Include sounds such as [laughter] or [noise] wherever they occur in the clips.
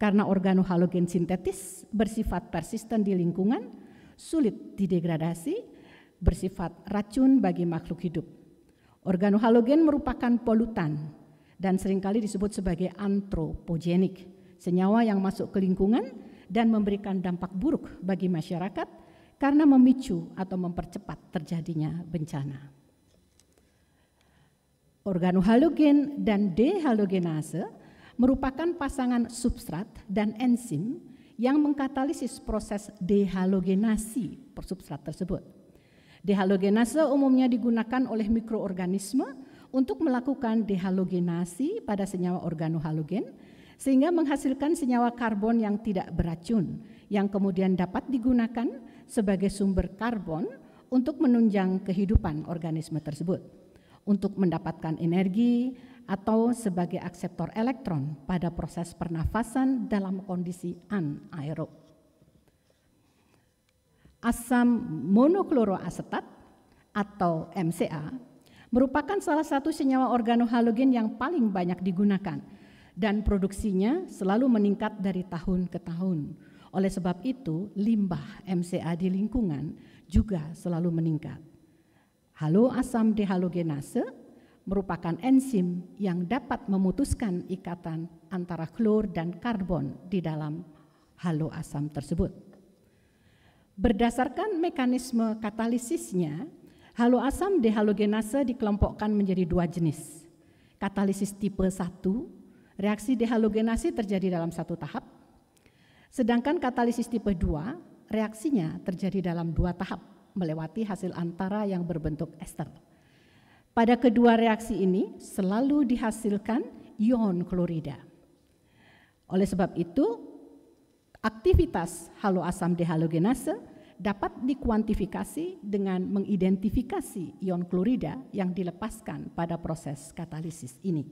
Karena organohalogen sintetis bersifat persisten di lingkungan, sulit didegradasi, bersifat racun bagi makhluk hidup. Organohalogen merupakan polutan dan seringkali disebut sebagai antropogenik, senyawa yang masuk ke lingkungan dan memberikan dampak buruk bagi masyarakat karena memicu atau mempercepat terjadinya bencana. Organohalogen dan dehalogenase merupakan pasangan substrat dan enzim yang mengkatalisis proses dehalogenasi substrat tersebut. Dehalogenase umumnya digunakan oleh mikroorganisme untuk melakukan dehalogenasi pada senyawa organohalogen sehingga menghasilkan senyawa karbon yang tidak beracun yang kemudian dapat digunakan sebagai sumber karbon untuk menunjang kehidupan organisme tersebut untuk mendapatkan energi, atau sebagai akseptor elektron pada proses pernafasan dalam kondisi anaerob. Asam monokloroasetat atau MCA merupakan salah satu senyawa organohalogen yang paling banyak digunakan dan produksinya selalu meningkat dari tahun ke tahun. Oleh sebab itu, limbah MCA di lingkungan juga selalu meningkat. Halo asam dehalogenase merupakan enzim yang dapat memutuskan ikatan antara klor dan karbon di dalam halo asam tersebut. Berdasarkan mekanisme katalisisnya, halo asam dehalogenase dikelompokkan menjadi dua jenis. Katalisis tipe 1, reaksi dehalogenasi terjadi dalam satu tahap. Sedangkan katalisis tipe 2, reaksinya terjadi dalam dua tahap melewati hasil antara yang berbentuk ester. Pada kedua reaksi ini selalu dihasilkan ion klorida. Oleh sebab itu, aktivitas haloasam dehalogenase dapat dikuantifikasi dengan mengidentifikasi ion klorida yang dilepaskan pada proses katalisis ini.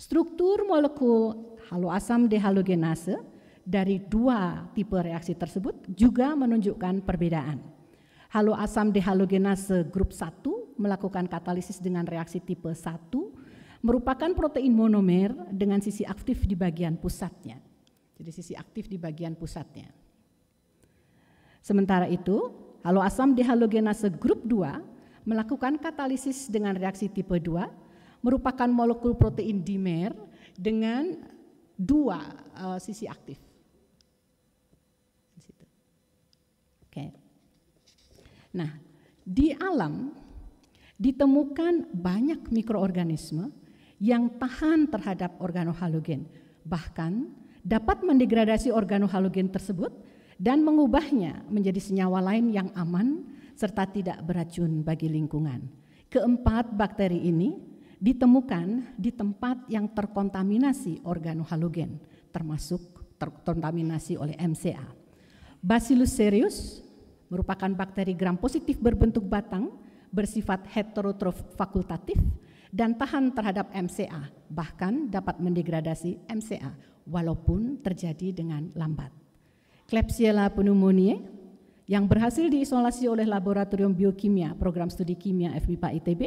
Struktur molekul haloasam dehalogenase dari dua tipe reaksi tersebut juga menunjukkan perbedaan. Haloasam dehalogenase grup 1 melakukan katalisis dengan reaksi tipe 1 merupakan protein monomer dengan sisi aktif di bagian pusatnya. Jadi sisi aktif di bagian pusatnya. Sementara itu, haloasam dehalogenase grup 2 melakukan katalisis dengan reaksi tipe 2 merupakan molekul protein dimer dengan dua uh, sisi aktif. Oke. Okay. Nah, di alam ditemukan banyak mikroorganisme yang tahan terhadap organohalogen, bahkan dapat mendegradasi organohalogen tersebut dan mengubahnya menjadi senyawa lain yang aman serta tidak beracun bagi lingkungan. Keempat, bakteri ini ditemukan di tempat yang terkontaminasi organohalogen, termasuk terkontaminasi oleh MCA. Bacillus cereus merupakan bakteri gram positif berbentuk batang bersifat heterotrof fakultatif dan tahan terhadap MCA, bahkan dapat mendegradasi MCA walaupun terjadi dengan lambat. Klebsiella pneumoniae yang berhasil diisolasi oleh Laboratorium Biokimia Program Studi Kimia FBIPA ITB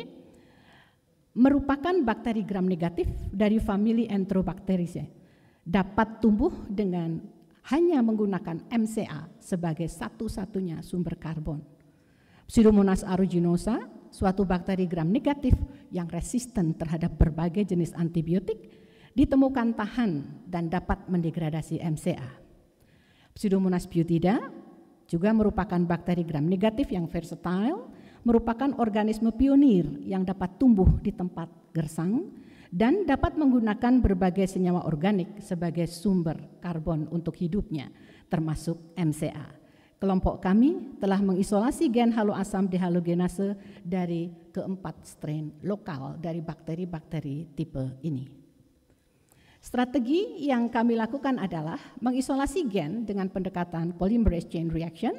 merupakan bakteri gram negatif dari famili Enterobacteriaceae. Dapat tumbuh dengan hanya menggunakan MCA sebagai satu-satunya sumber karbon. Pseudomonas aeruginosa, suatu bakteri gram negatif yang resisten terhadap berbagai jenis antibiotik, ditemukan tahan dan dapat mendegradasi MCA. Pseudomonas butida juga merupakan bakteri gram negatif yang versatile, merupakan organisme pionir yang dapat tumbuh di tempat gersang dan dapat menggunakan berbagai senyawa organik sebagai sumber karbon untuk hidupnya, termasuk MCA. Kelompok kami telah mengisolasi gen haloasam dehalogenase dari keempat strain lokal dari bakteri-bakteri tipe ini. Strategi yang kami lakukan adalah mengisolasi gen dengan pendekatan polymerase chain reaction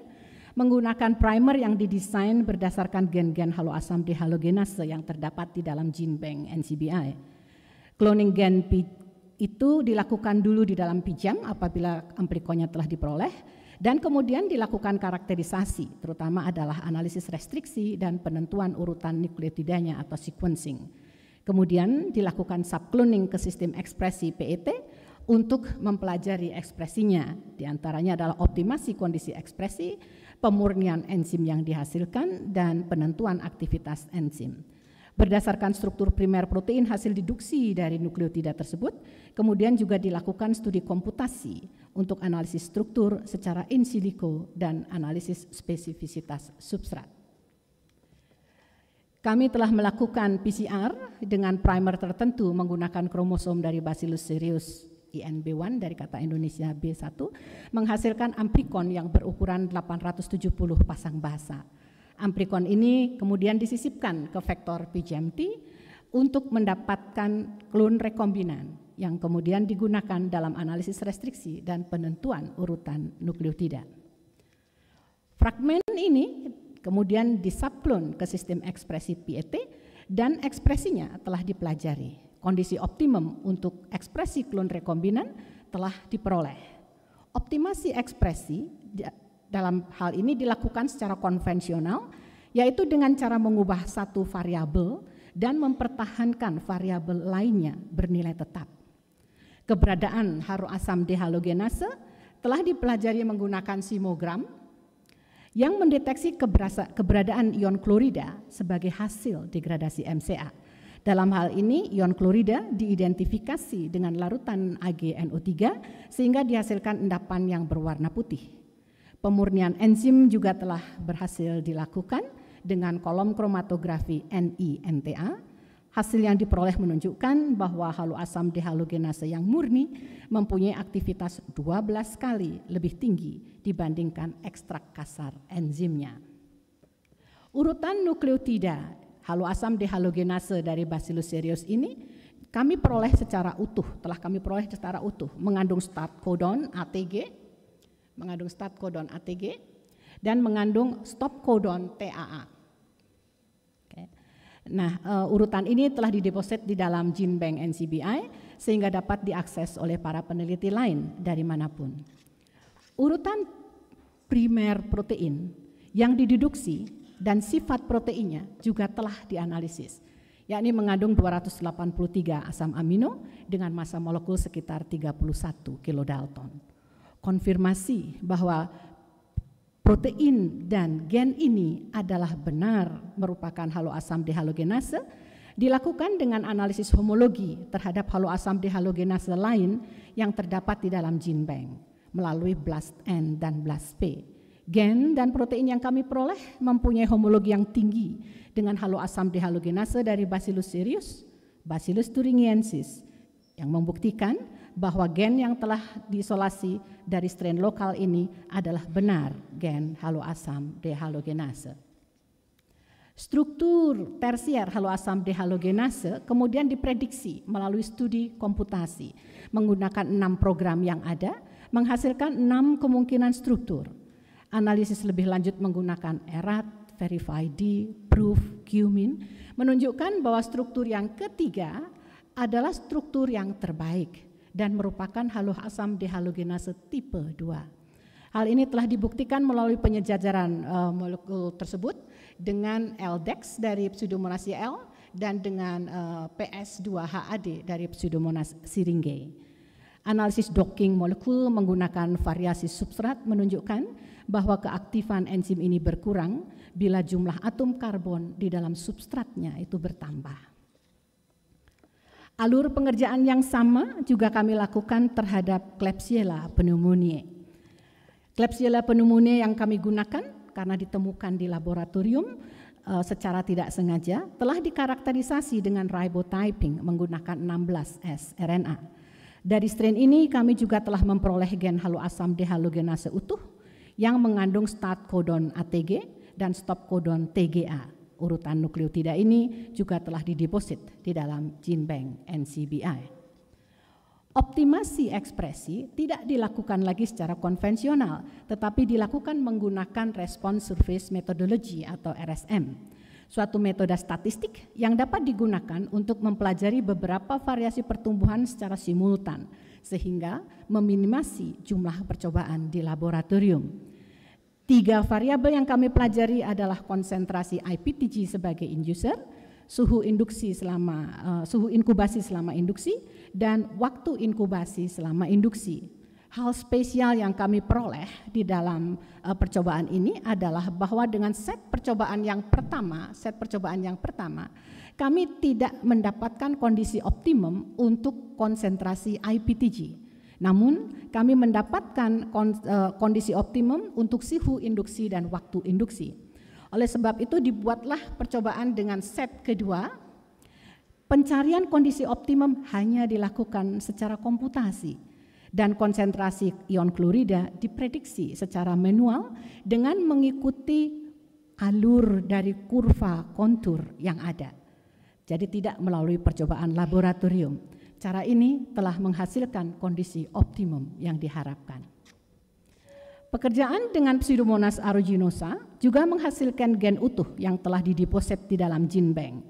menggunakan primer yang didesain berdasarkan gen-gen haloasam dehalogenase yang terdapat di dalam gene bank NCBI. Cloning gen itu dilakukan dulu di dalam pijam apabila amplikonya telah diperoleh dan kemudian dilakukan karakterisasi, terutama adalah analisis restriksi dan penentuan urutan nukleotidanya atau sequencing. Kemudian dilakukan subcloning ke sistem ekspresi PET untuk mempelajari ekspresinya. Di antaranya adalah optimasi kondisi ekspresi, pemurnian enzim yang dihasilkan, dan penentuan aktivitas enzim. Berdasarkan struktur primer protein hasil deduksi dari nukleotida tersebut, kemudian juga dilakukan studi komputasi untuk analisis struktur secara in silico dan analisis spesifisitas substrat. Kami telah melakukan PCR dengan primer tertentu menggunakan kromosom dari Bacillus cereus INB1 dari kata Indonesia B1 menghasilkan amplikon yang berukuran 870 pasang bahasa. Amplikon ini kemudian disisipkan ke vektor PGMT untuk mendapatkan klon rekombinan yang kemudian digunakan dalam analisis restriksi dan penentuan urutan nukleotida. Fragmen ini kemudian disaplon ke sistem ekspresi PET dan ekspresinya telah dipelajari. Kondisi optimum untuk ekspresi klon rekombinan telah diperoleh. Optimasi ekspresi dalam hal ini dilakukan secara konvensional yaitu dengan cara mengubah satu variabel dan mempertahankan variabel lainnya bernilai tetap keberadaan haru asam dehalogenase telah dipelajari menggunakan simogram yang mendeteksi keberasa, keberadaan ion klorida sebagai hasil degradasi MCA. Dalam hal ini, ion klorida diidentifikasi dengan larutan AgNO3 sehingga dihasilkan endapan yang berwarna putih. Pemurnian enzim juga telah berhasil dilakukan dengan kolom kromatografi NINTA Hasil yang diperoleh menunjukkan bahwa halo asam dehalogenase yang murni mempunyai aktivitas 12 kali lebih tinggi dibandingkan ekstrak kasar enzimnya. Urutan nukleotida halo asam dehalogenase dari Bacillus cereus ini kami peroleh secara utuh, telah kami peroleh secara utuh, mengandung start kodon ATG, mengandung start kodon ATG, dan mengandung stop kodon TAA. Nah, uh, urutan ini telah dideposit di dalam Gene Bank NCBI sehingga dapat diakses oleh para peneliti lain dari manapun. Urutan primer protein yang dideduksi dan sifat proteinnya juga telah dianalisis, yakni mengandung 283 asam amino dengan masa molekul sekitar 31 kilodalton. Konfirmasi bahwa protein dan gen ini adalah benar merupakan asam dehalogenase dilakukan dengan analisis homologi terhadap asam dehalogenase lain yang terdapat di dalam gene bank melalui BLAST-N dan BLAST-P. Gen dan protein yang kami peroleh mempunyai homologi yang tinggi dengan asam dehalogenase dari Bacillus cereus, Bacillus thuringiensis yang membuktikan bahwa gen yang telah diisolasi dari strain lokal ini adalah benar gen haloasam dehalogenase. Struktur tersier haloasam dehalogenase kemudian diprediksi melalui studi komputasi menggunakan enam program yang ada menghasilkan enam kemungkinan struktur. Analisis lebih lanjut menggunakan erat, verify D, proof, cumin, menunjukkan bahwa struktur yang ketiga adalah struktur yang terbaik dan merupakan halo asam dehalogenase tipe 2. Hal ini telah dibuktikan melalui penyejajaran uh, molekul tersebut dengan LDEX dari pseudomonas L dan dengan uh, eh, PS2HAD dari pseudomonas syringae. Analisis docking molekul menggunakan variasi substrat menunjukkan bahwa keaktifan enzim ini berkurang bila jumlah atom karbon di dalam substratnya itu bertambah. Alur pengerjaan yang sama juga kami lakukan terhadap Klebsiella pneumoniae. Klebsiella pneumoniae yang kami gunakan karena ditemukan di laboratorium eh, secara tidak sengaja telah dikarakterisasi dengan ribotyping menggunakan 16S RNA. Dari strain ini kami juga telah memperoleh gen asam dehalogenase utuh yang mengandung start kodon ATG dan stop kodon TGA urutan nukleotida ini juga telah dideposit di dalam gene bank NCBI. Optimasi ekspresi tidak dilakukan lagi secara konvensional, tetapi dilakukan menggunakan response surface methodology atau RSM, suatu metode statistik yang dapat digunakan untuk mempelajari beberapa variasi pertumbuhan secara simultan, sehingga meminimasi jumlah percobaan di laboratorium. Tiga variabel yang kami pelajari adalah konsentrasi IPTG sebagai inducer, suhu induksi selama uh, suhu inkubasi selama induksi dan waktu inkubasi selama induksi. Hal spesial yang kami peroleh di dalam uh, percobaan ini adalah bahwa dengan set percobaan yang pertama, set percobaan yang pertama, kami tidak mendapatkan kondisi optimum untuk konsentrasi IPTG. Namun kami mendapatkan e, kondisi optimum untuk suhu induksi dan waktu induksi. Oleh sebab itu dibuatlah percobaan dengan set kedua. Pencarian kondisi optimum hanya dilakukan secara komputasi dan konsentrasi ion klorida diprediksi secara manual dengan mengikuti alur dari kurva kontur yang ada. Jadi tidak melalui percobaan laboratorium. Cara ini telah menghasilkan kondisi optimum yang diharapkan. Pekerjaan dengan Pseudomonas aeruginosa juga menghasilkan gen utuh yang telah didiposit di dalam gene bank.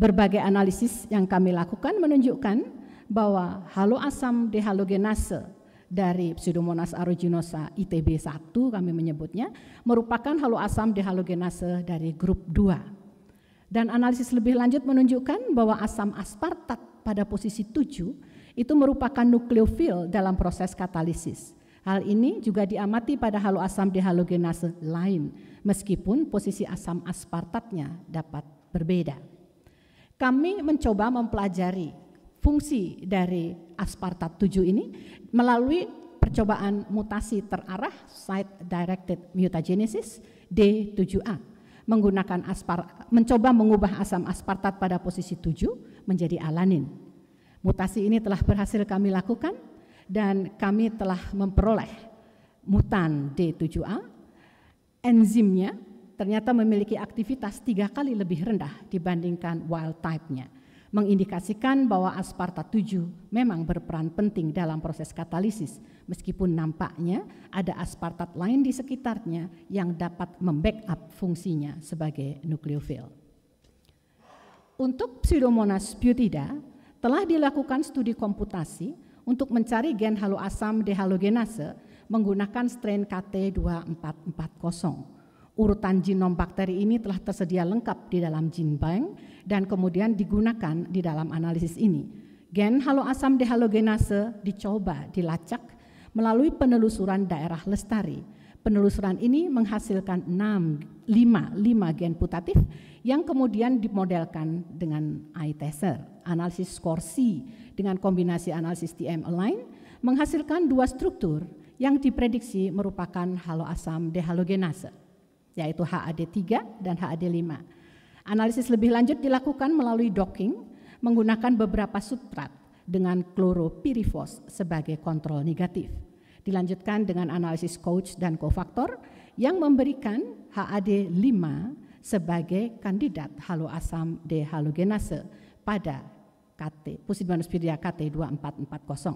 Berbagai analisis yang kami lakukan menunjukkan bahwa haloasam dehalogenase dari Pseudomonas aeruginosa ITB1 kami menyebutnya merupakan haloasam dehalogenase dari grup 2. Dan analisis lebih lanjut menunjukkan bahwa asam aspartat pada posisi 7 itu merupakan nukleofil dalam proses katalisis. Hal ini juga diamati pada asam dehalogenase lain meskipun posisi asam aspartatnya dapat berbeda. Kami mencoba mempelajari fungsi dari aspartat 7 ini melalui percobaan mutasi terarah site directed mutagenesis D7A menggunakan aspar mencoba mengubah asam aspartat pada posisi 7 menjadi alanin. Mutasi ini telah berhasil kami lakukan dan kami telah memperoleh mutan D7A. Enzimnya ternyata memiliki aktivitas tiga kali lebih rendah dibandingkan wild type-nya mengindikasikan bahwa aspartat 7 memang berperan penting dalam proses katalisis meskipun nampaknya ada aspartat lain di sekitarnya yang dapat membackup fungsinya sebagai nukleofil. Untuk Pseudomonas putida telah dilakukan studi komputasi untuk mencari gen haloasam dehalogenase menggunakan strain KT2440. Urutan genom bakteri ini telah tersedia lengkap di dalam GeneBank dan kemudian digunakan di dalam analisis ini. Gen haloasam dehalogenase dicoba dilacak melalui penelusuran daerah lestari Penelusuran ini menghasilkan 6, 5, 5 gen putatif yang kemudian dimodelkan dengan eye analisis skor C dengan kombinasi analisis TM-align menghasilkan dua struktur yang diprediksi merupakan haloasam dehalogenase, yaitu HAD3 dan HAD5. Analisis lebih lanjut dilakukan melalui docking menggunakan beberapa substrat dengan kloropirifos sebagai kontrol negatif. Dilanjutkan dengan analisis coach dan kofaktor yang memberikan HAD5 sebagai kandidat haloasam dehalogenase pada KT, Pusidmanuspidia KT2440.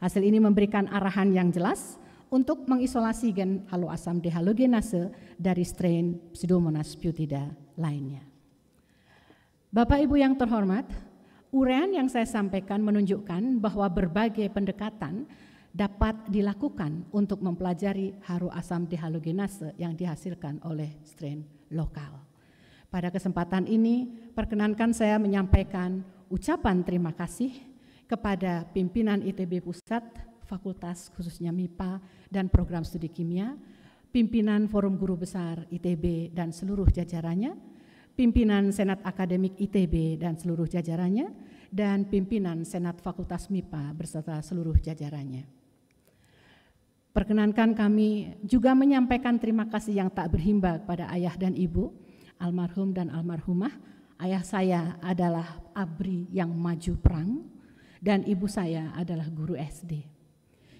Hasil ini memberikan arahan yang jelas untuk mengisolasi gen haloasam dehalogenase dari strain Pseudomonas putida lainnya. Bapak Ibu yang terhormat, urean yang saya sampaikan menunjukkan bahwa berbagai pendekatan dapat dilakukan untuk mempelajari haru asam dehalogenase yang dihasilkan oleh strain lokal. Pada kesempatan ini, perkenankan saya menyampaikan ucapan terima kasih kepada pimpinan ITB Pusat, Fakultas khususnya MIPA dan Program Studi Kimia, pimpinan Forum Guru Besar ITB dan seluruh jajarannya, pimpinan Senat Akademik ITB dan seluruh jajarannya, dan pimpinan Senat Fakultas MIPA berserta seluruh jajarannya. Perkenankan kami juga menyampaikan terima kasih yang tak berhimba kepada ayah dan ibu, almarhum dan almarhumah. Ayah saya adalah abri yang maju perang dan ibu saya adalah guru SD.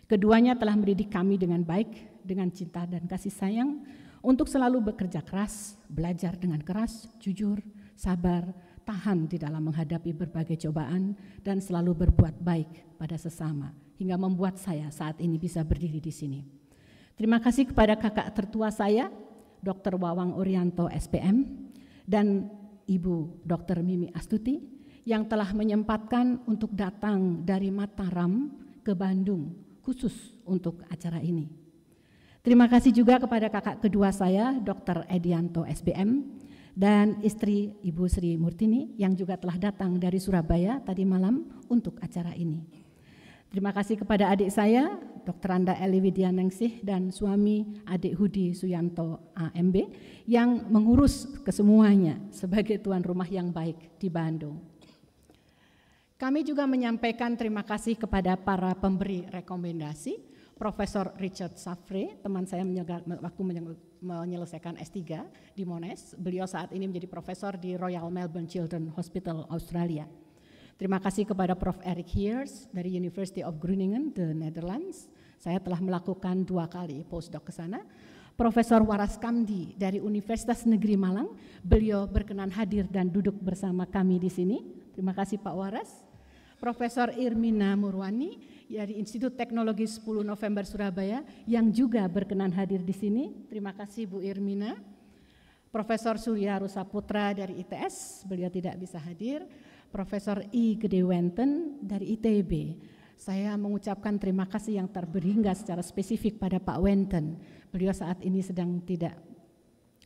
Keduanya telah mendidik kami dengan baik, dengan cinta dan kasih sayang untuk selalu bekerja keras, belajar dengan keras, jujur, sabar, tahan di dalam menghadapi berbagai cobaan dan selalu berbuat baik pada sesama hingga membuat saya saat ini bisa berdiri di sini. Terima kasih kepada kakak tertua saya, Dr. Wawang Orianto SPM, dan Ibu Dr. Mimi Astuti yang telah menyempatkan untuk datang dari Mataram ke Bandung khusus untuk acara ini. Terima kasih juga kepada kakak kedua saya, Dr. Edianto S.P.M. dan istri Ibu Sri Murtini yang juga telah datang dari Surabaya tadi malam untuk acara ini. Terima kasih kepada adik saya, Dr. Anda Eli Nengsih, dan suami adik Hudi Suyanto AMB yang mengurus kesemuanya sebagai tuan rumah yang baik di Bandung. Kami juga menyampaikan terima kasih kepada para pemberi rekomendasi, Profesor Richard Safre, teman saya waktu menyelesaikan S3 di Monash. Beliau saat ini menjadi profesor di Royal Melbourne Children Hospital Australia. Terima kasih kepada Prof. Eric Heers dari University of Groningen, the Netherlands. Saya telah melakukan dua kali postdoc ke sana. Profesor Waras Kamdi dari Universitas Negeri Malang, beliau berkenan hadir dan duduk bersama kami di sini. Terima kasih Pak Waras. Profesor Irmina Murwani dari Institut Teknologi 10 November Surabaya yang juga berkenan hadir di sini. Terima kasih Bu Irmina. Profesor Surya Rusaputra dari ITS, beliau tidak bisa hadir. Profesor I. Gede Wenten dari ITB. Saya mengucapkan terima kasih yang terberinga secara spesifik pada Pak Wenten. Beliau saat ini sedang tidak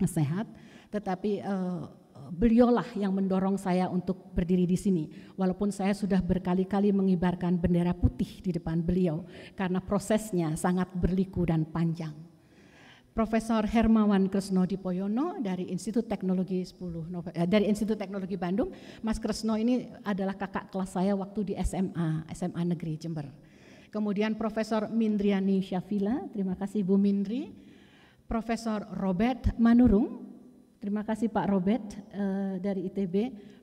sehat, tetapi uh, beliaulah yang mendorong saya untuk berdiri di sini. Walaupun saya sudah berkali-kali mengibarkan bendera putih di depan beliau karena prosesnya sangat berliku dan panjang. Profesor Hermawan Kresno Dipoyono dari Institut Teknologi 10 eh, dari Institut Teknologi Bandung. Mas Kresno ini adalah kakak kelas saya waktu di SMA, SMA Negeri Jember. Kemudian Profesor Mindriani Syafila, terima kasih Bu Mindri. Profesor Robert Manurung, terima kasih Pak Robert eh, dari ITB.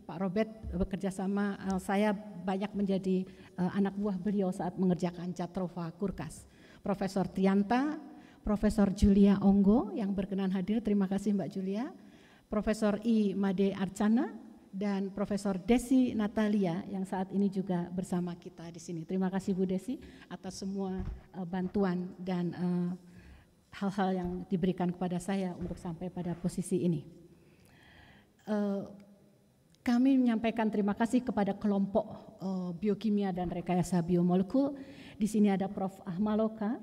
Pak Robert bekerja sama eh, saya banyak menjadi anak buah beliau saat mengerjakan Catrova Kurkas. Profesor Trianta, Profesor Julia Onggo yang berkenan hadir, terima kasih Mbak Julia, Profesor I. Made Arcana, dan Profesor Desi Natalia yang saat ini juga bersama kita di sini. Terima kasih Bu Desi atas semua uh, bantuan dan hal eh, hal-hal yang diberikan kepada saya untuk sampai pada posisi ini. Uh, kami menyampaikan terima kasih kepada kelompok uh, biokimia dan rekayasa biomolekul. Di sini ada Prof. Ahmaloka,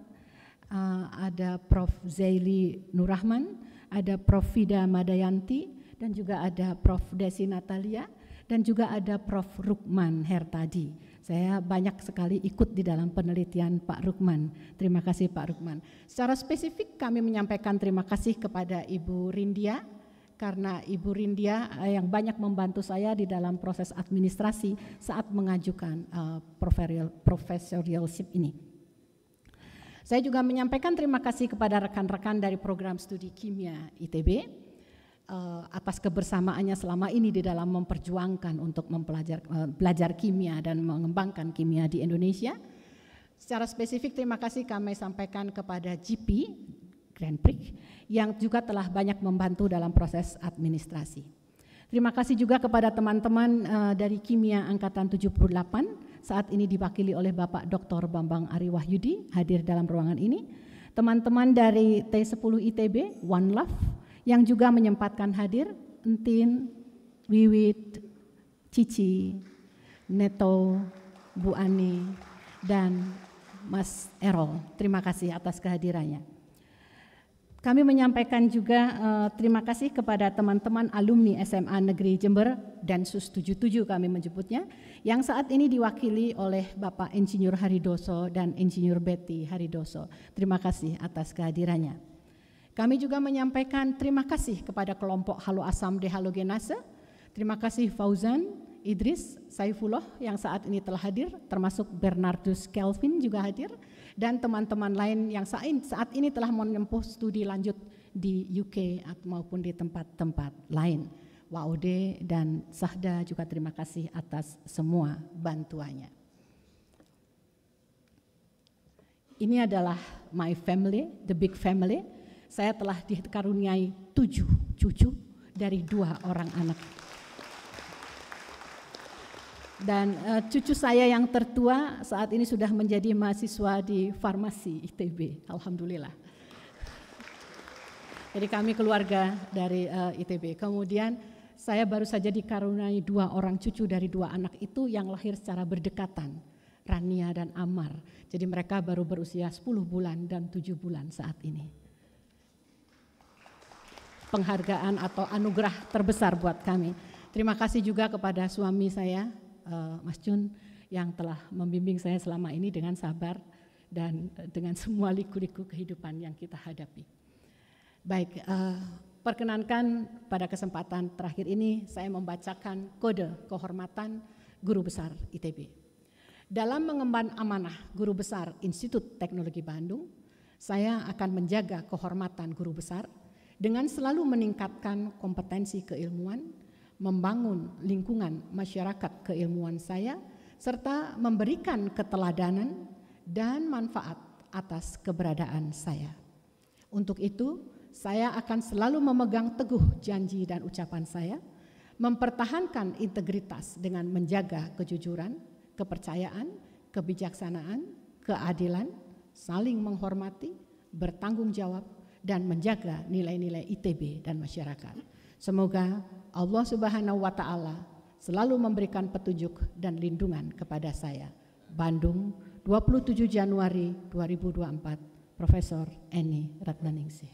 Eh, ada Prof. Zaili Nurrahman, ada Prof. Fida Madayanti, dan juga ada Prof. Desi Natalia, dan juga ada Prof. Rukman Hertadi. Saya banyak sekali ikut di dalam penelitian Pak Rukman. Terima kasih Pak Rukman. Secara spesifik kami menyampaikan terima kasih kepada Ibu Rindia, karena Ibu Rindia eh, yang banyak membantu saya di dalam proses administrasi saat mengajukan uh, eh, professorialship ini. Saya juga menyampaikan terima kasih kepada rekan-rekan dari program studi kimia ITB uh, eh, atas kebersamaannya selama ini di dalam memperjuangkan untuk mempelajar uh, belajar kimia dan mengembangkan kimia di Indonesia. Secara spesifik terima kasih kami sampaikan kepada GP Grand Prix yang juga telah banyak membantu dalam proses administrasi. Terima kasih juga kepada teman-teman uh, dari Kimia Angkatan 78 saat ini diwakili oleh Bapak Dr. Bambang Ari Wahyudi hadir dalam ruangan ini, teman-teman dari T10 ITB, One Love, yang juga menyempatkan hadir, Entin, Wiwit, Cici, Neto, Bu Ani, dan Mas Erol. Terima kasih atas kehadirannya. Kami menyampaikan juga uh, terima kasih kepada teman-teman alumni SMA Negeri Jember dan SUS 77 kami menjemputnya yang saat ini diwakili oleh Bapak Insinyur Haridoso dan Insinyur Betty Haridoso. Terima kasih atas kehadirannya. Kami juga menyampaikan terima kasih kepada kelompok Halo Asam Dehalogenase, terima kasih Fauzan, Idris, Saifullah yang saat ini telah hadir, termasuk Bernardus Kelvin juga hadir, dan teman-teman lain yang saat ini telah menempuh studi lanjut di UK maupun di tempat-tempat lain. Waude dan Sahda juga terima kasih atas semua bantuannya. Ini adalah my family, the big family. Saya telah dikaruniai tujuh cucu dari dua orang anak dan uh, cucu saya yang tertua saat ini sudah menjadi mahasiswa di farmasi ITB, alhamdulillah. Jadi kami keluarga dari uh, eh, ITB. Kemudian saya baru saja dikaruniai dua orang cucu dari dua anak itu yang lahir secara berdekatan, Rania dan Amar. Jadi mereka baru berusia 10 bulan dan 7 bulan saat ini. Penghargaan atau anugerah terbesar buat kami. Terima kasih juga kepada suami saya, uh, Mas Jun yang telah membimbing saya selama ini dengan sabar dan eh, dengan [laughs] semua liku-liku kehidupan yang kita hadapi. Baik, uh, perkenankan pada kesempatan terakhir ini saya membacakan kode kehormatan guru besar ITB. Dalam mengemban amanah guru besar Institut Teknologi Bandung, saya akan menjaga kehormatan guru besar dengan selalu meningkatkan kompetensi keilmuan, membangun lingkungan masyarakat keilmuan saya, serta memberikan keteladanan dan manfaat atas keberadaan saya. Untuk itu, saya akan selalu memegang teguh janji dan ucapan saya, mempertahankan integritas dengan menjaga kejujuran, kepercayaan, kebijaksanaan, keadilan, saling menghormati, bertanggung jawab, dan menjaga nilai-nilai ITB dan masyarakat. Semoga Allah Subhanahu wa taala selalu memberikan petunjuk dan lindungan kepada saya. Bandung, 27 Januari 2024. Profesor Eni Ratnaningsih.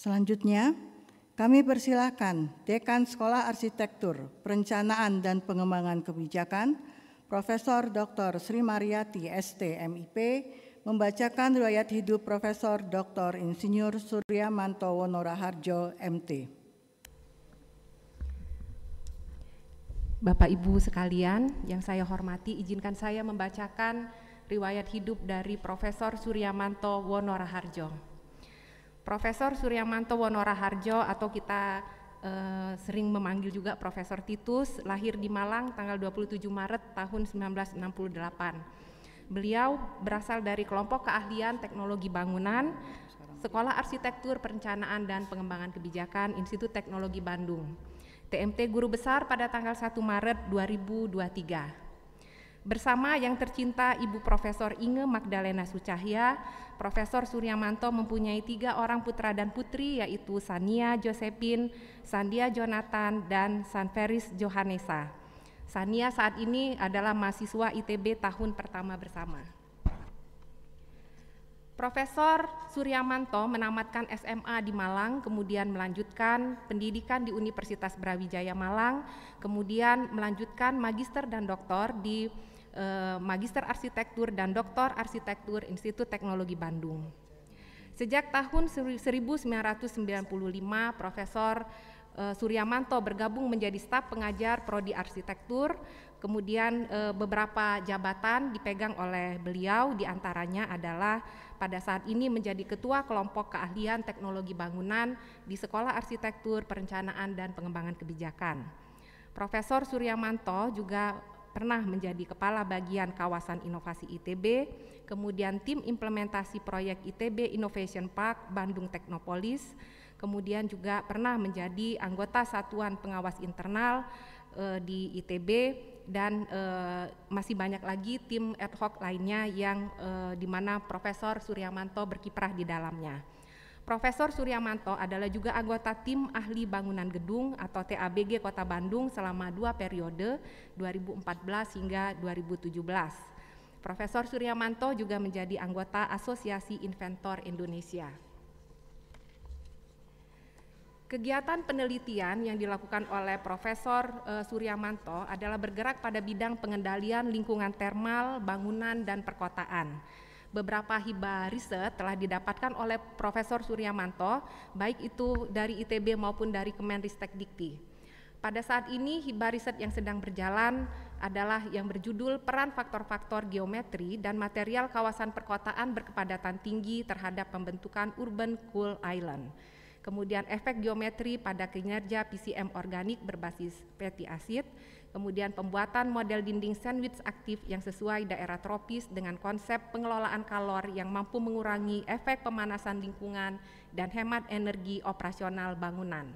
Selanjutnya, kami persilahkan Dekan Sekolah Arsitektur, Perencanaan dan Pengembangan Kebijakan, Profesor Dr. Sri Mariati ST, MIP, membacakan riwayat hidup Profesor Dr. Insinyur Surya Mantowo Noraharjo, MT. Bapak Ibu sekalian yang saya hormati, izinkan saya membacakan riwayat hidup dari Profesor Suryamanto Wonoraharjo. Profesor Suryamanto Harjo atau kita eh, sering memanggil juga Profesor Titus lahir di Malang tanggal 27 Maret tahun 1968. Beliau berasal dari kelompok keahlian teknologi bangunan Sekolah Arsitektur Perencanaan dan Pengembangan Kebijakan Institut Teknologi Bandung. TMT Guru Besar pada tanggal 1 Maret 2023. Bersama yang tercinta Ibu Profesor Inge Magdalena Sucahya, Profesor Suryamanto mempunyai tiga orang putra dan putri yaitu Sania Josephine, Sandia Jonathan, dan Sanferis Johanesa. Sania saat ini adalah mahasiswa ITB tahun pertama bersama. Profesor Suryamanto menamatkan SMA di Malang, kemudian melanjutkan pendidikan di Universitas Brawijaya Malang, kemudian melanjutkan magister dan doktor di Eh, Magister Arsitektur dan Doktor Arsitektur Institut Teknologi Bandung. Sejak tahun 1995, Profesor eh, Suryamanto bergabung menjadi staf pengajar prodi arsitektur, kemudian eh, beberapa jabatan dipegang oleh beliau, diantaranya adalah pada saat ini menjadi ketua kelompok keahlian teknologi bangunan di Sekolah Arsitektur, Perencanaan dan Pengembangan Kebijakan. Profesor Suryamanto juga pernah menjadi kepala bagian kawasan inovasi ITB, kemudian tim implementasi proyek ITB Innovation Park Bandung Teknopolis, kemudian juga pernah menjadi anggota satuan pengawas internal e, di ITB dan e, masih banyak lagi tim ad hoc lainnya yang e, di mana Profesor Suryamanto berkiprah di dalamnya. Profesor Suryamanto adalah juga anggota tim ahli bangunan gedung atau TABG Kota Bandung selama dua periode 2014 hingga 2017. Profesor Suryamanto juga menjadi anggota Asosiasi Inventor Indonesia. Kegiatan penelitian yang dilakukan oleh Profesor e, Suryamanto adalah bergerak pada bidang pengendalian lingkungan termal, bangunan, dan perkotaan beberapa hibah riset telah didapatkan oleh Profesor Suryamanto, baik itu dari ITB maupun dari Kemenristek Dikti. Pada saat ini hibah riset yang sedang berjalan adalah yang berjudul peran faktor-faktor geometri dan material kawasan perkotaan berkepadatan tinggi terhadap pembentukan urban cool island. Kemudian efek geometri pada kinerja PCM organik berbasis peti asid kemudian pembuatan model dinding sandwich aktif yang sesuai daerah tropis dengan konsep pengelolaan kalor yang mampu mengurangi efek pemanasan lingkungan dan hemat energi operasional bangunan.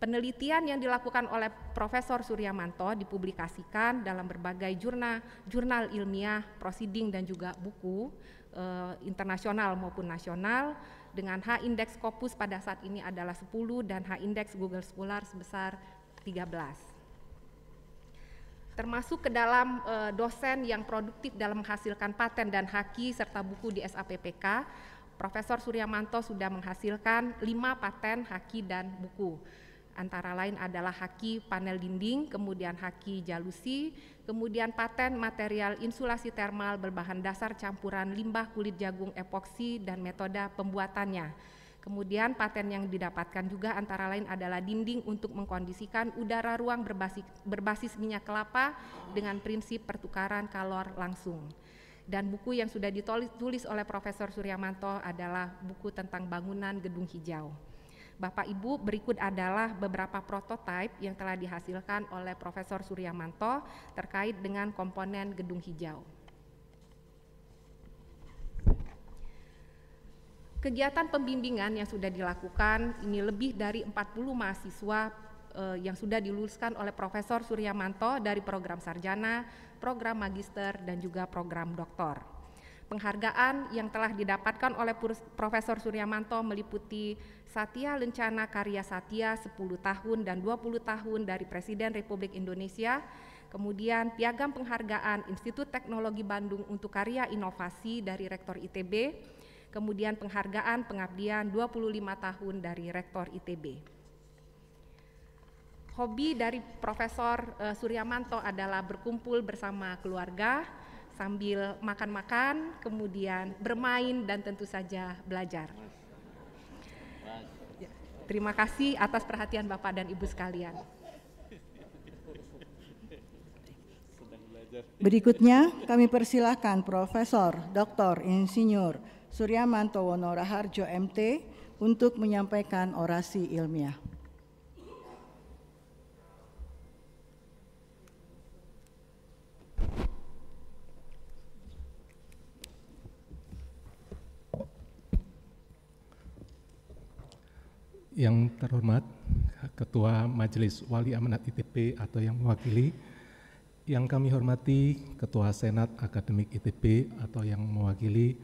Penelitian yang dilakukan oleh Profesor Suryamanto dipublikasikan dalam berbagai jurnal, jurnal ilmiah, prosiding dan juga buku eh, internasional maupun nasional dengan h index Scopus pada saat ini adalah 10 dan h index Google Scholar sebesar 13 termasuk ke dalam e, dosen yang produktif dalam menghasilkan paten dan haki serta buku di SAPPK. Profesor Suryamanto sudah menghasilkan lima paten haki dan buku. Antara lain adalah haki panel dinding, kemudian haki jalusi, kemudian paten material insulasi termal berbahan dasar campuran limbah kulit jagung epoksi dan metode pembuatannya Kemudian paten yang didapatkan juga antara lain adalah dinding untuk mengkondisikan udara ruang berbasis, berbasis minyak kelapa dengan prinsip pertukaran kalor langsung. Dan buku yang sudah ditulis oleh Profesor Suryamanto adalah buku tentang bangunan gedung hijau. Bapak Ibu, berikut adalah beberapa prototipe yang telah dihasilkan oleh Profesor Suryamanto terkait dengan komponen gedung hijau. Kegiatan pembimbingan yang sudah dilakukan ini lebih dari 40 mahasiswa eh, yang sudah diluluskan oleh Profesor Suryamanto dari program sarjana, program magister dan juga program doktor. Penghargaan yang telah didapatkan oleh Profesor Suryamanto meliputi Satya Lencana Karya Satya 10 tahun dan 20 tahun dari Presiden Republik Indonesia, kemudian piagam penghargaan Institut Teknologi Bandung untuk karya inovasi dari Rektor ITB, kemudian penghargaan pengabdian 25 tahun dari Rektor ITB. Hobi dari Profesor uh, Suryamanto adalah berkumpul bersama keluarga sambil makan-makan, kemudian bermain dan tentu saja belajar. Ya, terima kasih atas perhatian Bapak dan Ibu sekalian. Berikutnya kami persilahkan Profesor Dr. Insinyur Suryamanto Wonoraharjo MT untuk menyampaikan orasi ilmiah. Yang terhormat Ketua Majelis Wali Amanat ITB atau yang mewakili, yang kami hormati Ketua Senat Akademik ITB atau yang mewakili,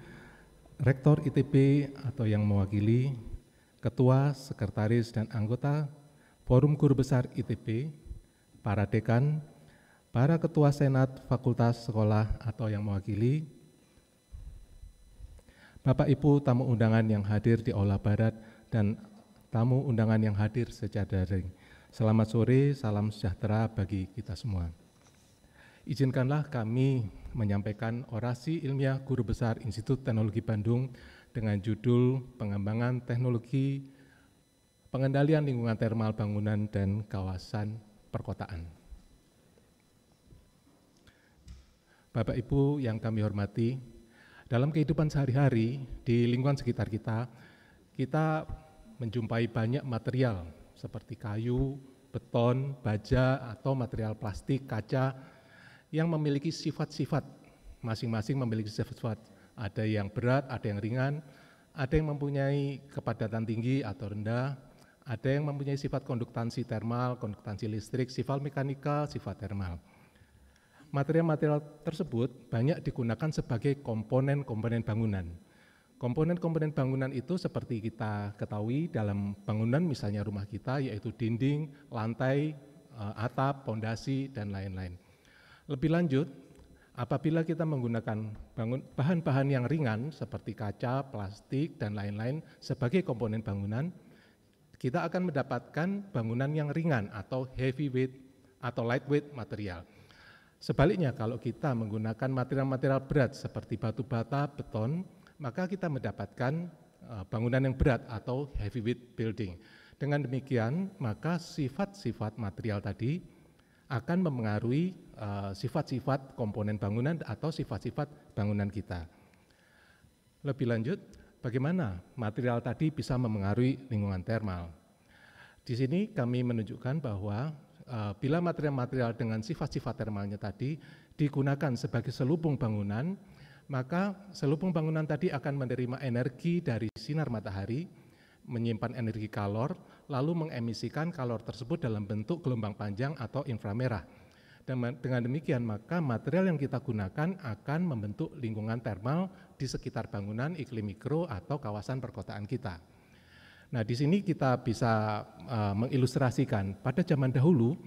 Rektor ITB atau yang mewakili, Ketua, Sekretaris, dan anggota Forum Guru Besar ITB, para dekan, para ketua senat fakultas sekolah atau yang mewakili, Bapak Ibu tamu undangan yang hadir di Aula Barat dan tamu undangan yang hadir secara daring. Selamat sore, salam sejahtera bagi kita semua. Izinkanlah kami menyampaikan orasi ilmiah Guru Besar Institut Teknologi Bandung dengan judul Pengembangan Teknologi Pengendalian Lingkungan Termal Bangunan dan Kawasan Perkotaan. Bapak Ibu yang kami hormati, dalam kehidupan sehari-hari di lingkungan sekitar kita, kita menjumpai banyak material seperti kayu, beton, baja, atau material plastik, kaca, yang memiliki sifat-sifat. Masing-masing memiliki sifat-sifat. Ada yang berat, ada yang ringan, ada yang mempunyai kepadatan tinggi atau rendah, ada yang mempunyai sifat konduktansi termal, konduktansi listrik, sifat mekanikal, sifat termal. Material-material tersebut banyak digunakan sebagai komponen-komponen bangunan. Komponen-komponen bangunan itu seperti kita ketahui dalam bangunan misalnya rumah kita yaitu dinding, lantai, eh, atap, pondasi dan lain-lain. Lebih lanjut, apabila kita menggunakan bahan-bahan yang ringan seperti kaca, plastik, dan lain-lain sebagai komponen bangunan, kita akan mendapatkan bangunan yang ringan atau heavy weight atau lightweight material. Sebaliknya, kalau kita menggunakan material-material berat seperti batu bata, beton, maka kita mendapatkan eh, bangunan yang berat atau heavyweight building. Dengan demikian, maka sifat-sifat material tadi akan mempengaruhi eh, sifat-sifat uh, komponen bangunan atau sifat-sifat bangunan kita. Lebih lanjut, bagaimana material tadi bisa memengaruhi lingkungan termal? Di sini kami menunjukkan bahwa uh, bila material-material dengan sifat-sifat termalnya tadi digunakan sebagai selubung bangunan, maka selubung bangunan tadi akan menerima energi dari sinar matahari, menyimpan energi kalor, lalu mengemisikan kalor tersebut dalam bentuk gelombang panjang atau inframerah. Dan dengan demikian maka material yang kita gunakan akan membentuk lingkungan termal di sekitar bangunan iklim mikro atau kawasan perkotaan kita. Nah, di sini kita bisa uh, mengilustrasikan pada zaman dahulu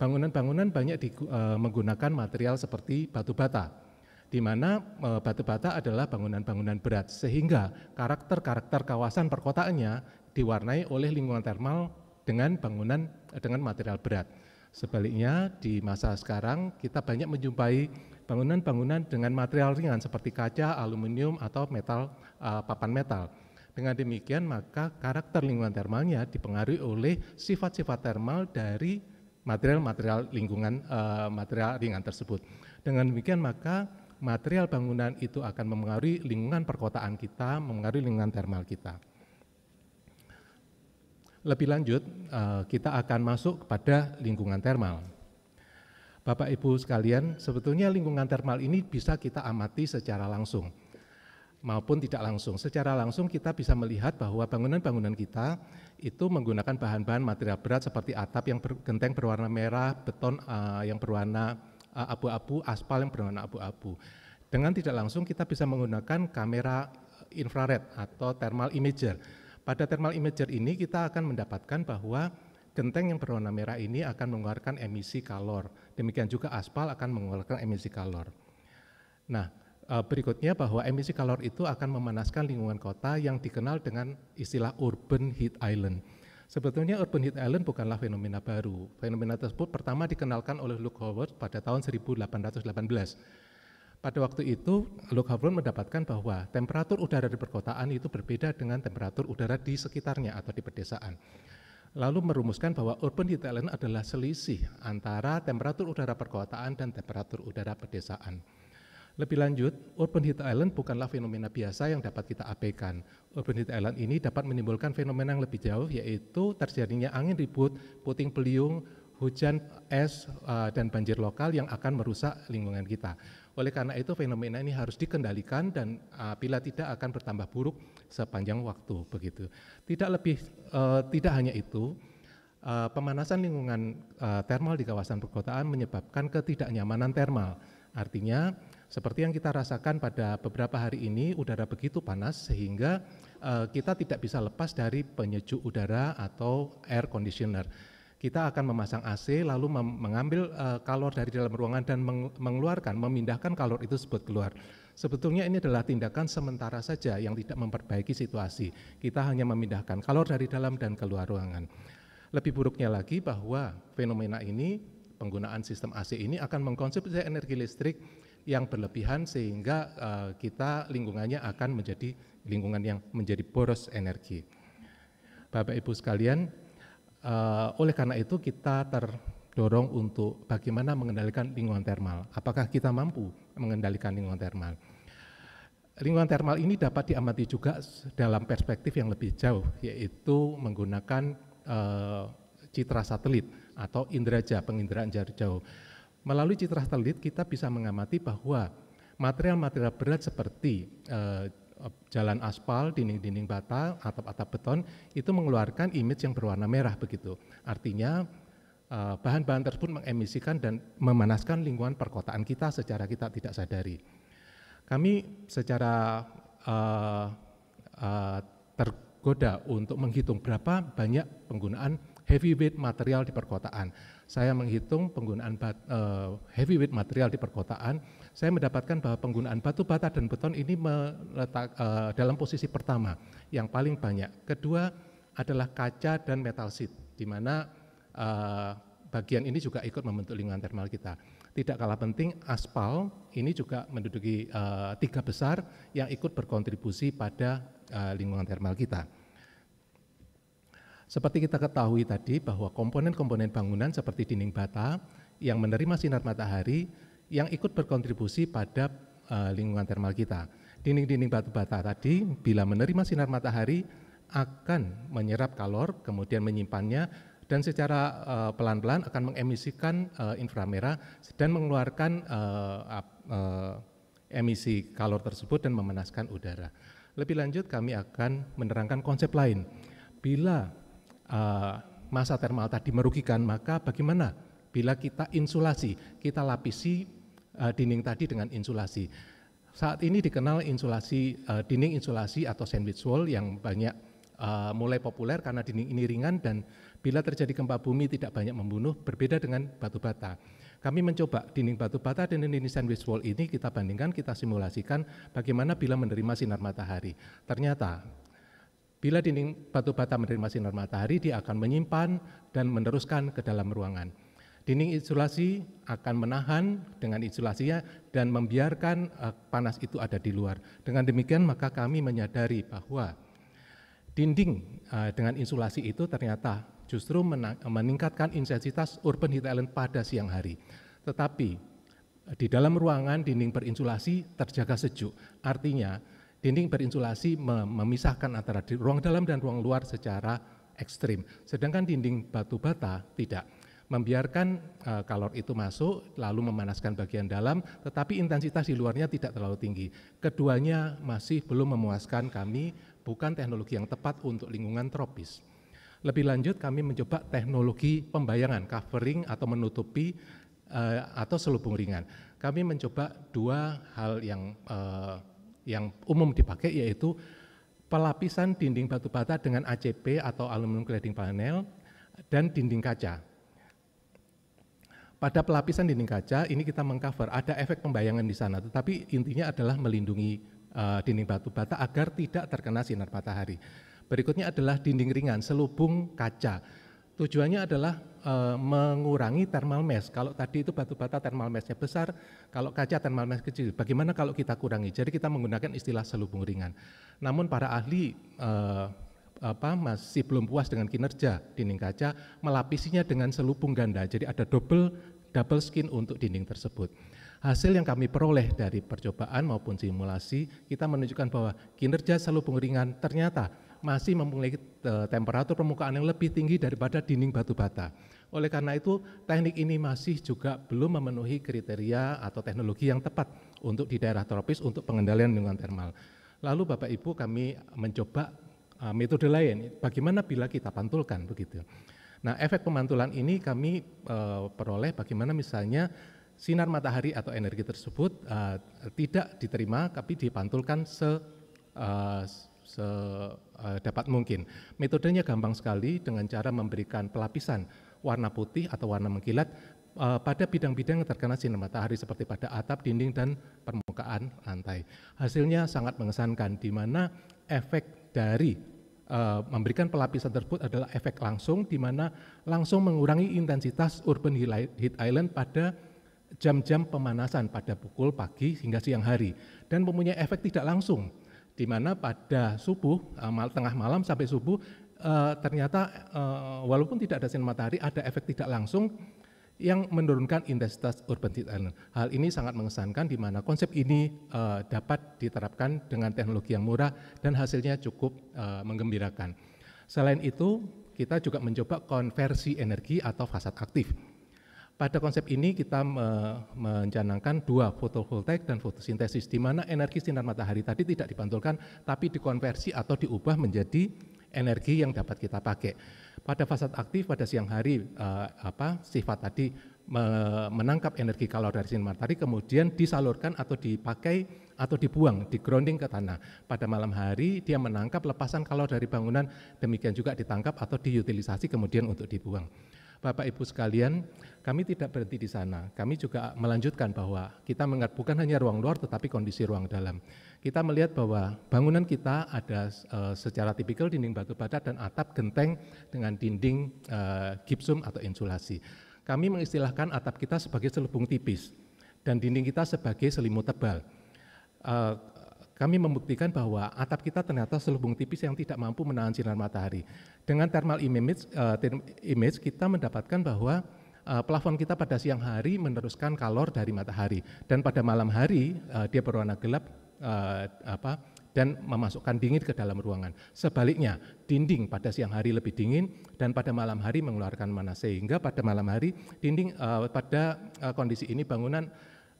bangunan-bangunan banyak di, uh, menggunakan material seperti batu bata di mana eh, batu bata adalah bangunan-bangunan berat sehingga karakter-karakter kawasan perkotaannya diwarnai oleh lingkungan termal dengan bangunan eh, dengan material berat. Sebaliknya di masa sekarang kita banyak menjumpai bangunan-bangunan dengan material ringan seperti kaca, aluminium atau metal uh, papan metal. Dengan demikian maka karakter lingkungan termalnya dipengaruhi oleh sifat-sifat termal dari material-material lingkungan uh, material ringan tersebut. Dengan demikian maka material bangunan itu akan mempengaruhi lingkungan perkotaan kita, mempengaruhi lingkungan termal kita. Lebih lanjut, eh, kita akan masuk kepada lingkungan termal. Bapak Ibu sekalian, sebetulnya lingkungan termal ini bisa kita amati secara langsung maupun tidak langsung. Secara langsung kita bisa melihat bahwa bangunan-bangunan kita itu menggunakan bahan-bahan material berat seperti atap yang ber, genteng berwarna merah, beton uh, yang berwarna eh, abu-abu, uh, aspal yang berwarna abu-abu. Dengan tidak langsung kita bisa menggunakan kamera infrared atau thermal imager pada thermal imager ini kita akan mendapatkan bahwa genteng yang berwarna merah ini akan mengeluarkan emisi kalor. Demikian juga aspal akan mengeluarkan emisi kalor. Nah, e, berikutnya bahwa emisi kalor itu akan memanaskan lingkungan kota yang dikenal dengan istilah urban heat island. Sebetulnya urban heat island bukanlah fenomena baru. Fenomena tersebut pertama dikenalkan oleh Luke Howard pada tahun 1818 pada waktu itu Luke Havron mendapatkan bahwa temperatur udara di perkotaan itu berbeda dengan temperatur udara di sekitarnya atau di pedesaan. Lalu merumuskan bahwa urban heat island adalah selisih antara temperatur udara perkotaan dan temperatur udara pedesaan. Lebih lanjut, urban heat island bukanlah fenomena biasa yang dapat kita abaikan. Urban heat island ini dapat menimbulkan fenomena yang lebih jauh yaitu terjadinya angin ribut, puting beliung, hujan, es, eh, dan banjir lokal yang akan merusak lingkungan kita. Oleh karena itu fenomena ini harus dikendalikan dan apabila ah, tidak akan bertambah buruk sepanjang waktu begitu. Tidak lebih uh, tidak hanya itu, uh, pemanasan lingkungan uh, termal di kawasan perkotaan menyebabkan ketidaknyamanan termal. Artinya seperti yang kita rasakan pada beberapa hari ini udara begitu panas sehingga uh, kita tidak bisa lepas dari penyejuk udara atau air conditioner kita akan memasang AC lalu mengambil uh, kalor dari dalam ruangan dan meng mengeluarkan, memindahkan kalor itu sebut keluar. Sebetulnya ini adalah tindakan sementara saja yang tidak memperbaiki situasi. Kita hanya memindahkan kalor dari dalam dan keluar ruangan. Lebih buruknya lagi bahwa fenomena ini, penggunaan sistem AC ini akan mengkonsumsi energi listrik yang berlebihan sehingga uh, kita lingkungannya akan menjadi lingkungan yang menjadi boros energi. Bapak Ibu sekalian, Uh, oleh karena itu kita terdorong untuk bagaimana mengendalikan lingkungan termal. Apakah kita mampu mengendalikan lingkungan termal? Lingkungan termal ini dapat diamati juga dalam perspektif yang lebih jauh, yaitu menggunakan uh, citra satelit atau indraja, penginderaan jarak jauh. Melalui citra satelit kita bisa mengamati bahwa material-material berat seperti uh, jalan aspal, dinding-dinding bata, atap-atap beton itu mengeluarkan image yang berwarna merah begitu. Artinya e, bahan-bahan tersebut mengemisikan dan memanaskan lingkungan perkotaan kita secara kita tidak sadari. Kami secara uh, uh, tergoda untuk menghitung berapa banyak penggunaan heavy weight material di perkotaan. Saya menghitung penggunaan bat, uh, heavyweight material di perkotaan saya mendapatkan bahwa penggunaan batu bata dan beton ini meletak uh, dalam posisi pertama yang paling banyak. Kedua adalah kaca dan metal sheet, di mana uh, bagian ini juga ikut membentuk lingkungan termal kita. Tidak kalah penting aspal ini juga menduduki uh, tiga besar yang ikut berkontribusi pada uh, lingkungan termal kita. Seperti kita ketahui tadi bahwa komponen-komponen bangunan seperti dinding bata yang menerima sinar matahari yang ikut berkontribusi pada uh, lingkungan termal kita. Dinding-dinding batu bata tadi bila menerima sinar matahari akan menyerap kalor, kemudian menyimpannya dan secara eh, pelan-pelan uh, akan mengemisikan uh, inframerah dan mengeluarkan uh, uh, emisi kalor tersebut dan memanaskan udara. Lebih lanjut kami akan menerangkan konsep lain. Bila uh, masa termal tadi merugikan, maka bagaimana bila kita insulasi, kita lapisi uh, dinding tadi dengan insulasi. Saat ini dikenal insulasi uh, dinding insulasi atau sandwich wall yang banyak uh, mulai populer karena dinding ini ringan dan bila terjadi gempa bumi tidak banyak membunuh berbeda dengan batu bata. Kami mencoba dinding batu bata dan dinding sandwich wall ini kita bandingkan, kita simulasikan bagaimana bila menerima sinar matahari. Ternyata bila dinding batu bata menerima sinar matahari, dia akan menyimpan dan meneruskan ke dalam ruangan. Dinding insulasi akan menahan dengan isolasinya dan membiarkan eh, panas itu ada di luar. Dengan demikian maka kami menyadari bahwa dinding eh, dengan insulasi itu ternyata justru meningkatkan intensitas urban heat island pada siang hari. Tetapi eh, di dalam ruangan dinding berinsulasi terjaga sejuk. Artinya dinding berinsulasi memisahkan antara ruang dalam dan ruang luar secara ekstrim. Sedangkan dinding batu bata tidak membiarkan uh, kalor itu masuk lalu memanaskan bagian dalam tetapi intensitas di luarnya tidak terlalu tinggi. Keduanya masih belum memuaskan kami bukan teknologi yang tepat untuk lingkungan tropis. Lebih lanjut kami mencoba teknologi pembayangan covering atau menutupi uh, atau selubung ringan. Kami mencoba dua hal yang uh, yang umum dipakai yaitu pelapisan dinding batu bata dengan ACP atau aluminium cladding panel dan dinding kaca. Pada pelapisan dinding kaca ini kita mengcover, ada efek pembayangan di sana, tetapi intinya adalah melindungi uh, dinding batu bata agar tidak terkena sinar matahari. Berikutnya adalah dinding ringan, selubung kaca. Tujuannya adalah uh, mengurangi thermal mass. Kalau tadi itu batu bata thermal massnya besar, kalau kaca thermal mass kecil. Bagaimana kalau kita kurangi? Jadi kita menggunakan istilah selubung ringan. Namun para ahli uh, apa masih belum puas dengan kinerja dinding kaca, melapisinya dengan selubung ganda. Jadi ada double double skin untuk dinding tersebut. Hasil yang kami peroleh dari percobaan maupun simulasi, kita menunjukkan bahwa kinerja seluruh pengeringan ternyata masih memiliki eh, temperatur permukaan yang lebih tinggi daripada dinding batu bata. Oleh karena itu, teknik ini masih juga belum memenuhi kriteria atau teknologi yang tepat untuk di daerah tropis untuk pengendalian lingkungan termal. Lalu Bapak Ibu kami mencoba eh, metode lain, bagaimana bila kita pantulkan begitu. Nah, efek pemantulan ini kami uh, peroleh bagaimana misalnya sinar matahari atau energi tersebut uh, tidak diterima tapi dipantulkan se uh, dapat mungkin. Metodenya gampang sekali dengan cara memberikan pelapisan warna putih atau warna mengkilat uh, pada bidang-bidang yang terkena sinar matahari seperti pada atap, dinding, dan permukaan lantai. Hasilnya sangat mengesankan di mana efek dari Eh, memberikan pelapisan tersebut adalah efek langsung di mana langsung mengurangi intensitas urban heat island pada jam-jam pemanasan pada pukul pagi hingga siang hari dan mempunyai efek tidak langsung di mana pada subuh eh, tengah malam sampai subuh eh, ternyata walaupun tidak ada sinar matahari ada efek tidak langsung yang menurunkan intensitas urban island. Hal ini sangat mengesankan di mana konsep ini uh, dapat diterapkan dengan teknologi yang murah dan hasilnya cukup uh, menggembirakan. Selain itu, kita juga mencoba konversi energi atau fasad aktif. Pada konsep ini kita me mencanangkan dua fotovoltaik dan fotosintesis di mana energi sinar matahari tadi tidak dipantulkan tapi dikonversi atau diubah menjadi energi yang dapat kita pakai. Pada fasad aktif pada siang hari uh, apa sifat tadi me menangkap energi kalor dari sinar matahari kemudian disalurkan atau dipakai atau dibuang, grounding ke tanah. Pada malam hari dia menangkap lepasan kalor dari bangunan, demikian juga ditangkap atau diutilisasi kemudian untuk dibuang. Bapak Ibu sekalian, kami tidak berhenti di sana. Kami juga melanjutkan bahwa kita mengat bukan hanya ruang luar tetapi kondisi ruang dalam kita melihat bahwa bangunan kita ada uh, secara tipikal dinding batu bata dan atap genteng dengan dinding uh, eh, gipsum atau insulasi. Kami mengistilahkan atap kita sebagai selubung tipis dan dinding kita sebagai selimut tebal. Uh, kami membuktikan bahwa atap kita ternyata selubung tipis yang tidak mampu menahan sinar matahari. Dengan thermal image, uh, image kita mendapatkan bahwa plafon kita pada siang hari meneruskan kalor dari matahari dan pada malam hari dia berwarna gelap uh, apa dan memasukkan dingin ke dalam ruangan. Sebaliknya, dinding pada siang hari lebih dingin dan pada malam hari mengeluarkan panas sehingga pada malam hari dinding uh, pada uh, kondisi ini bangunan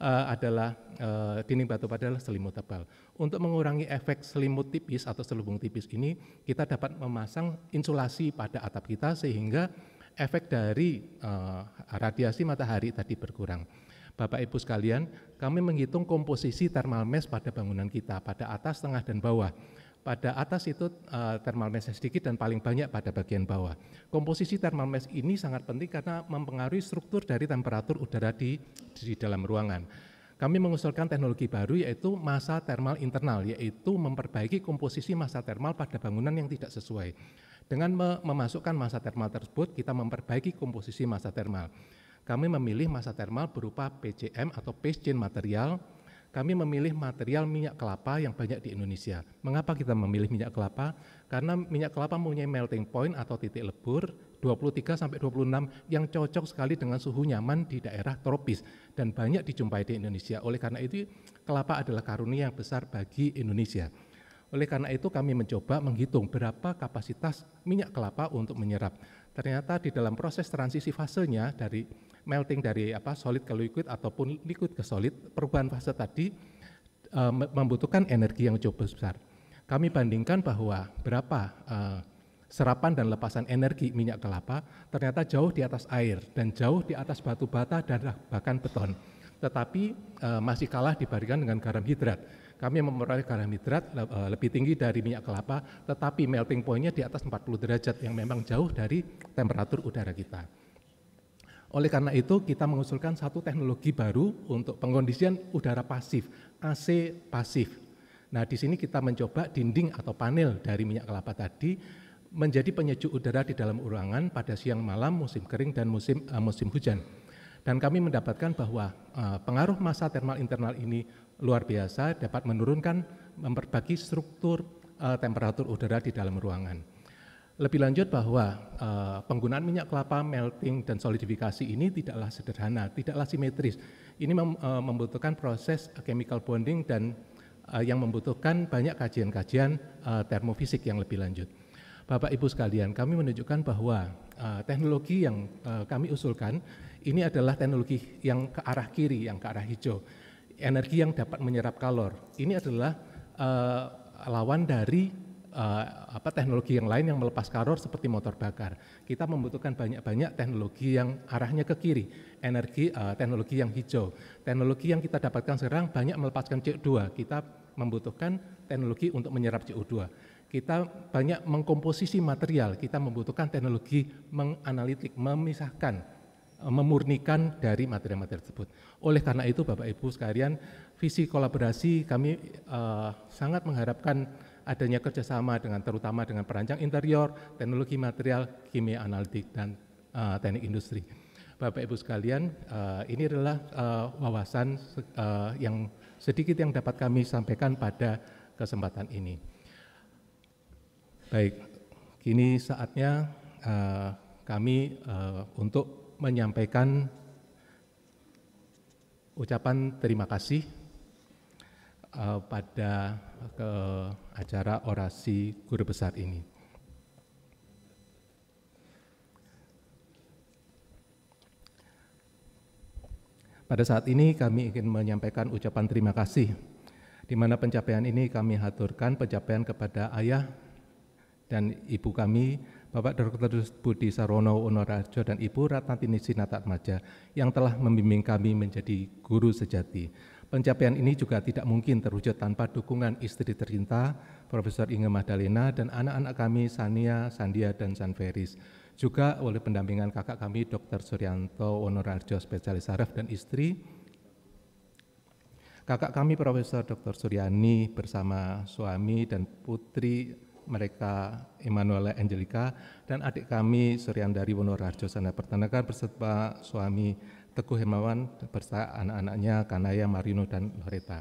uh, adalah uh, dinding batu adalah selimut tebal. Untuk mengurangi efek selimut tipis atau selubung tipis ini, kita dapat memasang insulasi pada atap kita sehingga efek dari uh, radiasi matahari tadi berkurang. Bapak Ibu sekalian, kami menghitung komposisi thermal mass pada bangunan kita, pada atas, tengah, dan bawah. Pada atas itu eh, thermal mass sedikit dan paling banyak pada bagian bawah. Komposisi thermal mass ini sangat penting karena mempengaruhi struktur dari temperatur udara di, di dalam ruangan. Kami mengusulkan teknologi baru yaitu masa thermal internal, yaitu memperbaiki komposisi masa thermal pada bangunan yang tidak sesuai. Dengan memasukkan masa thermal tersebut, kita memperbaiki komposisi masa thermal. Kami memilih masa termal berupa PCM atau paste chain material. Kami memilih material minyak kelapa yang banyak di Indonesia. Mengapa kita memilih minyak kelapa? Karena minyak kelapa mempunyai melting point atau titik lebur 23 sampai 26 yang cocok sekali dengan suhu nyaman di daerah tropis dan banyak dijumpai di Indonesia. Oleh karena itu, kelapa adalah karunia yang besar bagi Indonesia. Oleh karena itu kami mencoba menghitung berapa kapasitas minyak kelapa untuk menyerap ternyata di dalam proses transisi fasenya dari melting dari apa solid ke liquid ataupun liquid ke solid perubahan fase tadi e, membutuhkan energi yang cukup besar. Kami bandingkan bahwa berapa e, serapan dan lepasan energi minyak kelapa ternyata jauh di atas air dan jauh di atas batu bata dan bahkan beton. Tetapi e, masih kalah dibandingkan dengan garam hidrat kami memperoleh karbohidrat eh, lebih tinggi dari minyak kelapa, tetapi melting pointnya di atas 40 derajat yang memang jauh dari temperatur udara kita. Oleh karena itu kita mengusulkan satu teknologi baru untuk pengkondisian udara pasif, AC pasif. Nah di sini kita mencoba dinding atau panel dari minyak kelapa tadi menjadi penyejuk udara di dalam ruangan pada siang malam musim kering dan musim uh, musim hujan dan kami mendapatkan bahwa uh, pengaruh massa termal internal ini luar biasa dapat menurunkan memperbaiki struktur uh, temperatur udara di dalam ruangan. Lebih lanjut bahwa uh, penggunaan minyak kelapa melting dan solidifikasi ini tidaklah sederhana, tidaklah simetris. Ini mem, uh, membutuhkan proses chemical bonding dan uh, yang membutuhkan banyak kajian-kajian uh, termofisik yang lebih lanjut. Bapak Ibu sekalian, kami menunjukkan bahwa uh, teknologi yang uh, kami usulkan ini adalah teknologi yang ke arah kiri, yang ke arah hijau energi yang dapat menyerap kalor. Ini adalah uh, lawan dari uh, apa teknologi yang lain yang melepas kalor seperti motor bakar. Kita membutuhkan banyak-banyak teknologi yang arahnya ke kiri, energi uh, teknologi yang hijau. Teknologi yang kita dapatkan sekarang banyak melepaskan CO2. Kita membutuhkan teknologi untuk menyerap CO2. Kita banyak mengkomposisi material, kita membutuhkan teknologi menganalitik, memisahkan Eh, memurnikan dari materi-materi tersebut. Oleh karena itu Bapak Ibu sekalian, visi kolaborasi kami uh, sangat mengharapkan adanya kerjasama dengan terutama dengan perancang interior, teknologi material, kimia analitik, dan uh, teknik industri. Bapak Ibu sekalian, uh, ini adalah uh, wawasan uh, yang sedikit yang dapat kami sampaikan pada kesempatan ini. Baik, kini saatnya uh, kami uh, untuk menyampaikan ucapan terima kasih uh, pada ke acara orasi guru besar ini. Pada saat ini kami ingin menyampaikan ucapan terima kasih di mana pencapaian ini kami haturkan pencapaian kepada ayah dan ibu kami Bapak Dr. Budi Sarono Onorajo dan Ibu Ratnatini Sinatmaja yang telah membimbing kami menjadi guru sejati. Pencapaian ini juga tidak mungkin terwujud tanpa dukungan istri tercinta, Profesor Inge Madalena dan anak-anak kami Sania, Sandia, dan Sanferis. Juga oleh pendampingan kakak kami Dr. Suryanto Onorajo spesialis saraf dan istri, kakak kami Profesor Dr. Suryani bersama suami dan putri mereka Emanuela Angelica dan adik kami Suryandari Wonorajo Sana Pertanakan beserta suami Teguh Hemawan beserta anak-anaknya Kanaya, Marino, dan Loreta.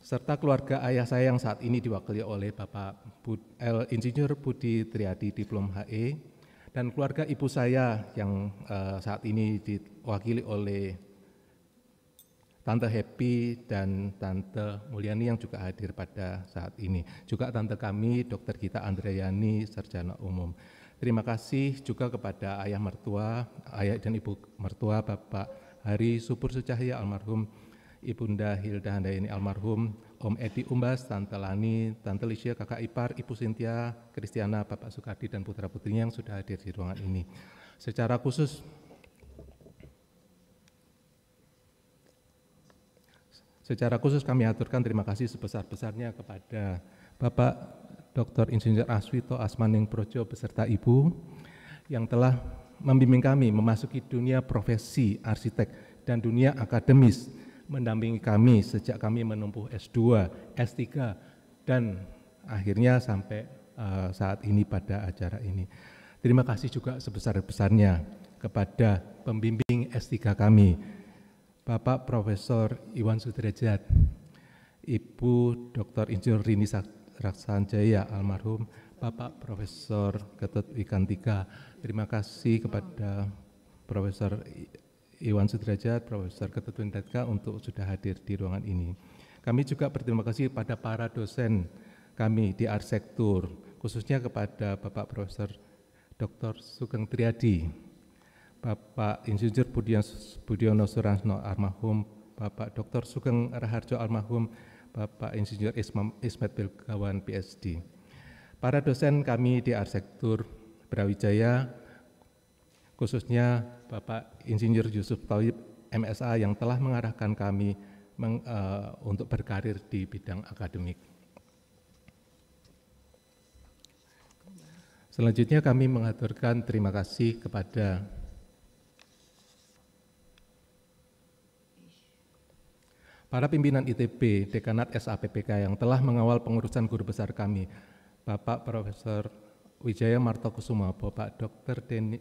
Serta keluarga ayah saya yang saat ini diwakili oleh Bapak Bud, L. Insinyur Budi Triadi Diplom HE dan keluarga ibu saya yang uh, saat ini diwakili oleh Tante Happy dan Tante Mulyani yang juga hadir pada saat ini. Juga tante kami Dokter Gita Andreyani sarjana umum. Terima kasih juga kepada ayah mertua, ayah dan ibu mertua Bapak Hari Supur Sucahya almarhum, Ibunda Hilda Handayani almarhum, Om Edi Umbas, Tante Lani, Tante Lisha, kakak ipar, Ibu Sintia, Kristiana, Bapak Sukardi dan putra-putrinya yang sudah hadir di ruangan ini. Secara khusus Secara khusus kami aturkan terima kasih sebesar-besarnya kepada Bapak Dr. Insinyur Aswito Asmaning Projo beserta Ibu yang telah membimbing kami memasuki dunia profesi arsitek dan dunia akademis, mendampingi kami sejak kami menempuh S2, S3, dan akhirnya sampai uh, saat ini pada acara ini. Terima kasih juga sebesar-besarnya kepada pembimbing S3 kami, Bapak Profesor Iwan Sudrajat, Ibu Dr. Injur Rini Raksanjaya almarhum, Bapak Profesor Ketut Wikantika. Terima kasih kepada Profesor Iwan Sudrajat, Profesor Ketut Wikantika untuk sudah hadir di ruangan ini. Kami juga berterima kasih kepada para dosen kami di Arsektur, khususnya kepada Bapak Profesor Dr. Sugeng Triadi, Bapak Insinyur Budiono Suransno almarhum, Bapak Dr. Sugeng Raharjo almarhum, Bapak Insinyur Ismet Bilgawan PSD. Para dosen kami di Arsitektur Brawijaya, khususnya Bapak Insinyur Yusuf Tawib MSA yang telah mengarahkan kami meng, uh, untuk berkarir di bidang akademik. Selanjutnya kami mengaturkan terima kasih kepada para pimpinan ITB, Dekanat SAPPK yang telah mengawal pengurusan guru besar kami, Bapak Profesor Wijaya Kusuma, Bapak Dr. Deni,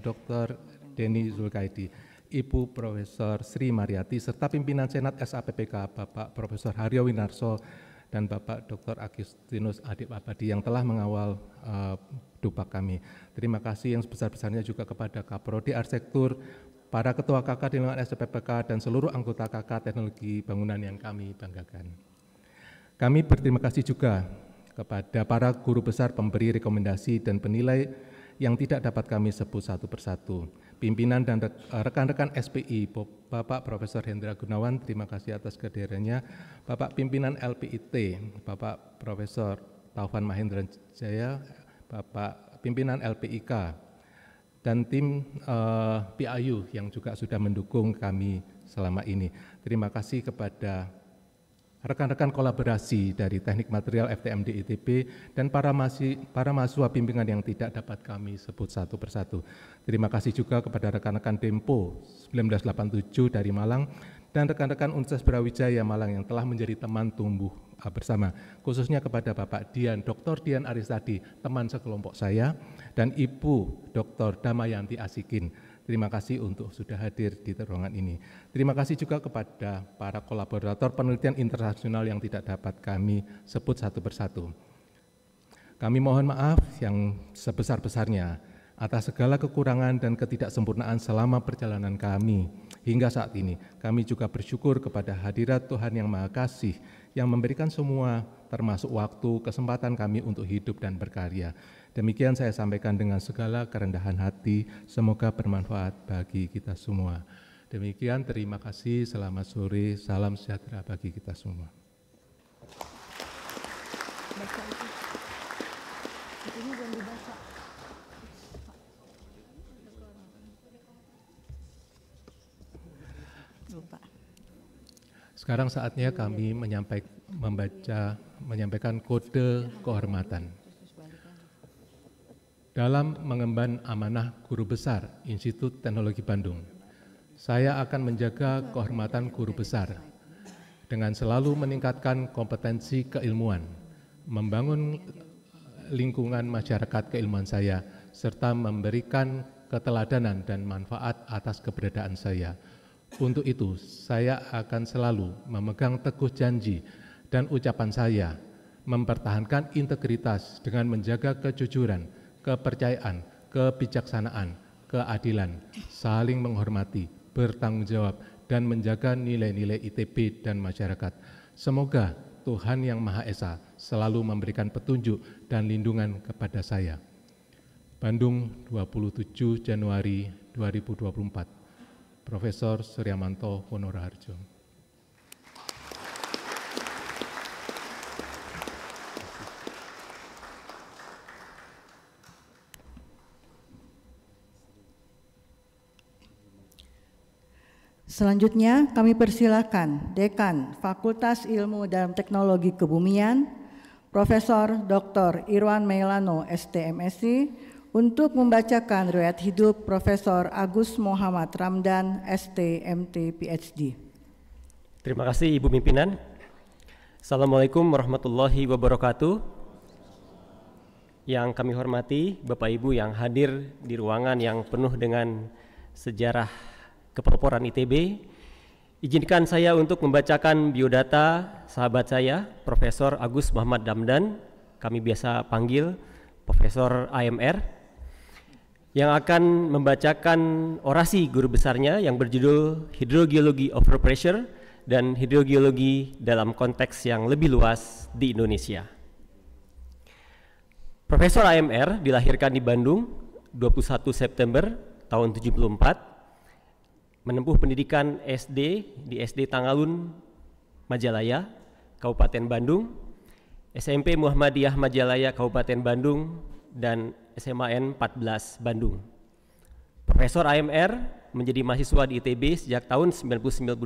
Dr. Eh, Deni Zulkaidi, Ibu Profesor Sri Mariati, serta pimpinan Senat SAPPK, Bapak Profesor Haryo Winarso, dan Bapak Dr. Agustinus Adib Abadi yang telah mengawal uh, eh, dupa kami. Terima kasih yang sebesar-besarnya juga kepada Kaprodi Arsitektur, para ketua KK di lingkungan SPPK dan seluruh anggota KK teknologi bangunan yang kami banggakan. Kami berterima kasih juga kepada para guru besar pemberi rekomendasi dan penilai yang tidak dapat kami sebut satu persatu. Pimpinan dan rekan-rekan SPI, Bapak Profesor Hendra Gunawan, terima kasih atas kehadirannya. Bapak Pimpinan LPIT, Bapak Profesor Taufan Mahendra Jaya, Bapak Pimpinan LPIK, dan tim uh, eh, PIU yang juga sudah mendukung kami selama ini. Terima kasih kepada rekan-rekan kolaborasi dari Teknik Material FTMD ITB dan para masih para mahasiswa bimbingan yang tidak dapat kami sebut satu persatu. Terima kasih juga kepada rekan-rekan Tempo 1987 dari Malang dan rekan-rekan Universitas Brawijaya Malang yang telah menjadi teman tumbuh ah, bersama, khususnya kepada Bapak Dian, Dr. Dian Aristadi, teman sekelompok saya, dan Ibu Dr. Damayanti Asikin. Terima kasih untuk sudah hadir di terowongan ini. Terima kasih juga kepada para kolaborator penelitian internasional yang tidak dapat kami sebut satu persatu. Kami mohon maaf yang sebesar-besarnya atas segala kekurangan dan ketidaksempurnaan selama perjalanan kami hingga saat ini. Kami juga bersyukur kepada hadirat Tuhan Yang Maha Kasih yang memberikan semua termasuk waktu, kesempatan kami untuk hidup dan berkarya. Demikian saya sampaikan dengan segala kerendahan hati, semoga bermanfaat bagi kita semua. Demikian terima kasih, selamat sore, salam sejahtera bagi kita semua. Thank you. Sekarang saatnya kami menyampaik, membaca, menyampaikan kode kehormatan. Dalam mengemban amanah guru besar Institut Teknologi Bandung, saya akan menjaga kehormatan guru besar dengan selalu meningkatkan kompetensi keilmuan, membangun lingkungan masyarakat keilmuan saya, serta memberikan keteladanan dan manfaat atas keberadaan saya. Untuk itu, saya akan selalu memegang teguh janji dan ucapan saya, mempertahankan integritas dengan menjaga kejujuran, kepercayaan, kebijaksanaan, keadilan, saling menghormati, bertanggung jawab, dan menjaga nilai-nilai ITB dan masyarakat. Semoga Tuhan Yang Maha Esa selalu memberikan petunjuk dan lindungan kepada saya. Bandung 27 Januari 2024 Profesor Suryamanto Honorarjo. Selanjutnya kami persilakan Dekan Fakultas Ilmu dan Teknologi Kebumian, Profesor Dr. Irwan Melano, STMSI, untuk membacakan riwayat hidup Profesor Agus Muhammad Ramdan, ST, MT, PhD. Terima kasih Ibu Pimpinan. Assalamualaikum warahmatullahi wabarakatuh. Yang kami hormati Bapak Ibu yang hadir di ruangan yang penuh dengan sejarah kepeloporan ITB. Izinkan saya untuk membacakan biodata sahabat saya, Profesor Agus Muhammad Damdan, kami biasa panggil Profesor AMR yang akan membacakan orasi guru besarnya yang berjudul Hidrogeologi Overpressure dan Hidrogeologi dalam konteks yang lebih luas di Indonesia. Profesor AMR dilahirkan di Bandung 21 September tahun 74 menempuh pendidikan SD di SD Tangalun Majalaya, Kabupaten Bandung, SMP Muhammadiyah Majalaya, Kabupaten Bandung, dan SMA N 14 Bandung. Profesor AMR menjadi mahasiswa di ITB sejak tahun 1992,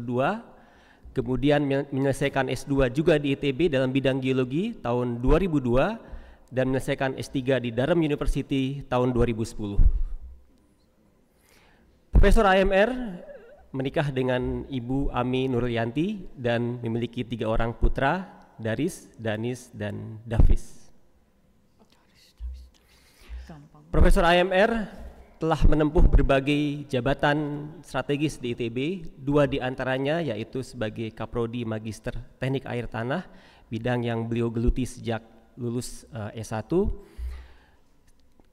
kemudian menyelesaikan S2 juga di ITB dalam bidang geologi tahun 2002 dan menyelesaikan S3 di Durham University tahun 2010. Profesor AMR menikah dengan Ibu Ami Nurlianti dan memiliki tiga orang putra, Daris, Danis, dan Davis. Profesor AMR telah menempuh berbagai jabatan strategis di ITB, dua di antaranya yaitu sebagai Kaprodi Magister Teknik Air Tanah, bidang yang beliau geluti sejak lulus uh, eh, S1,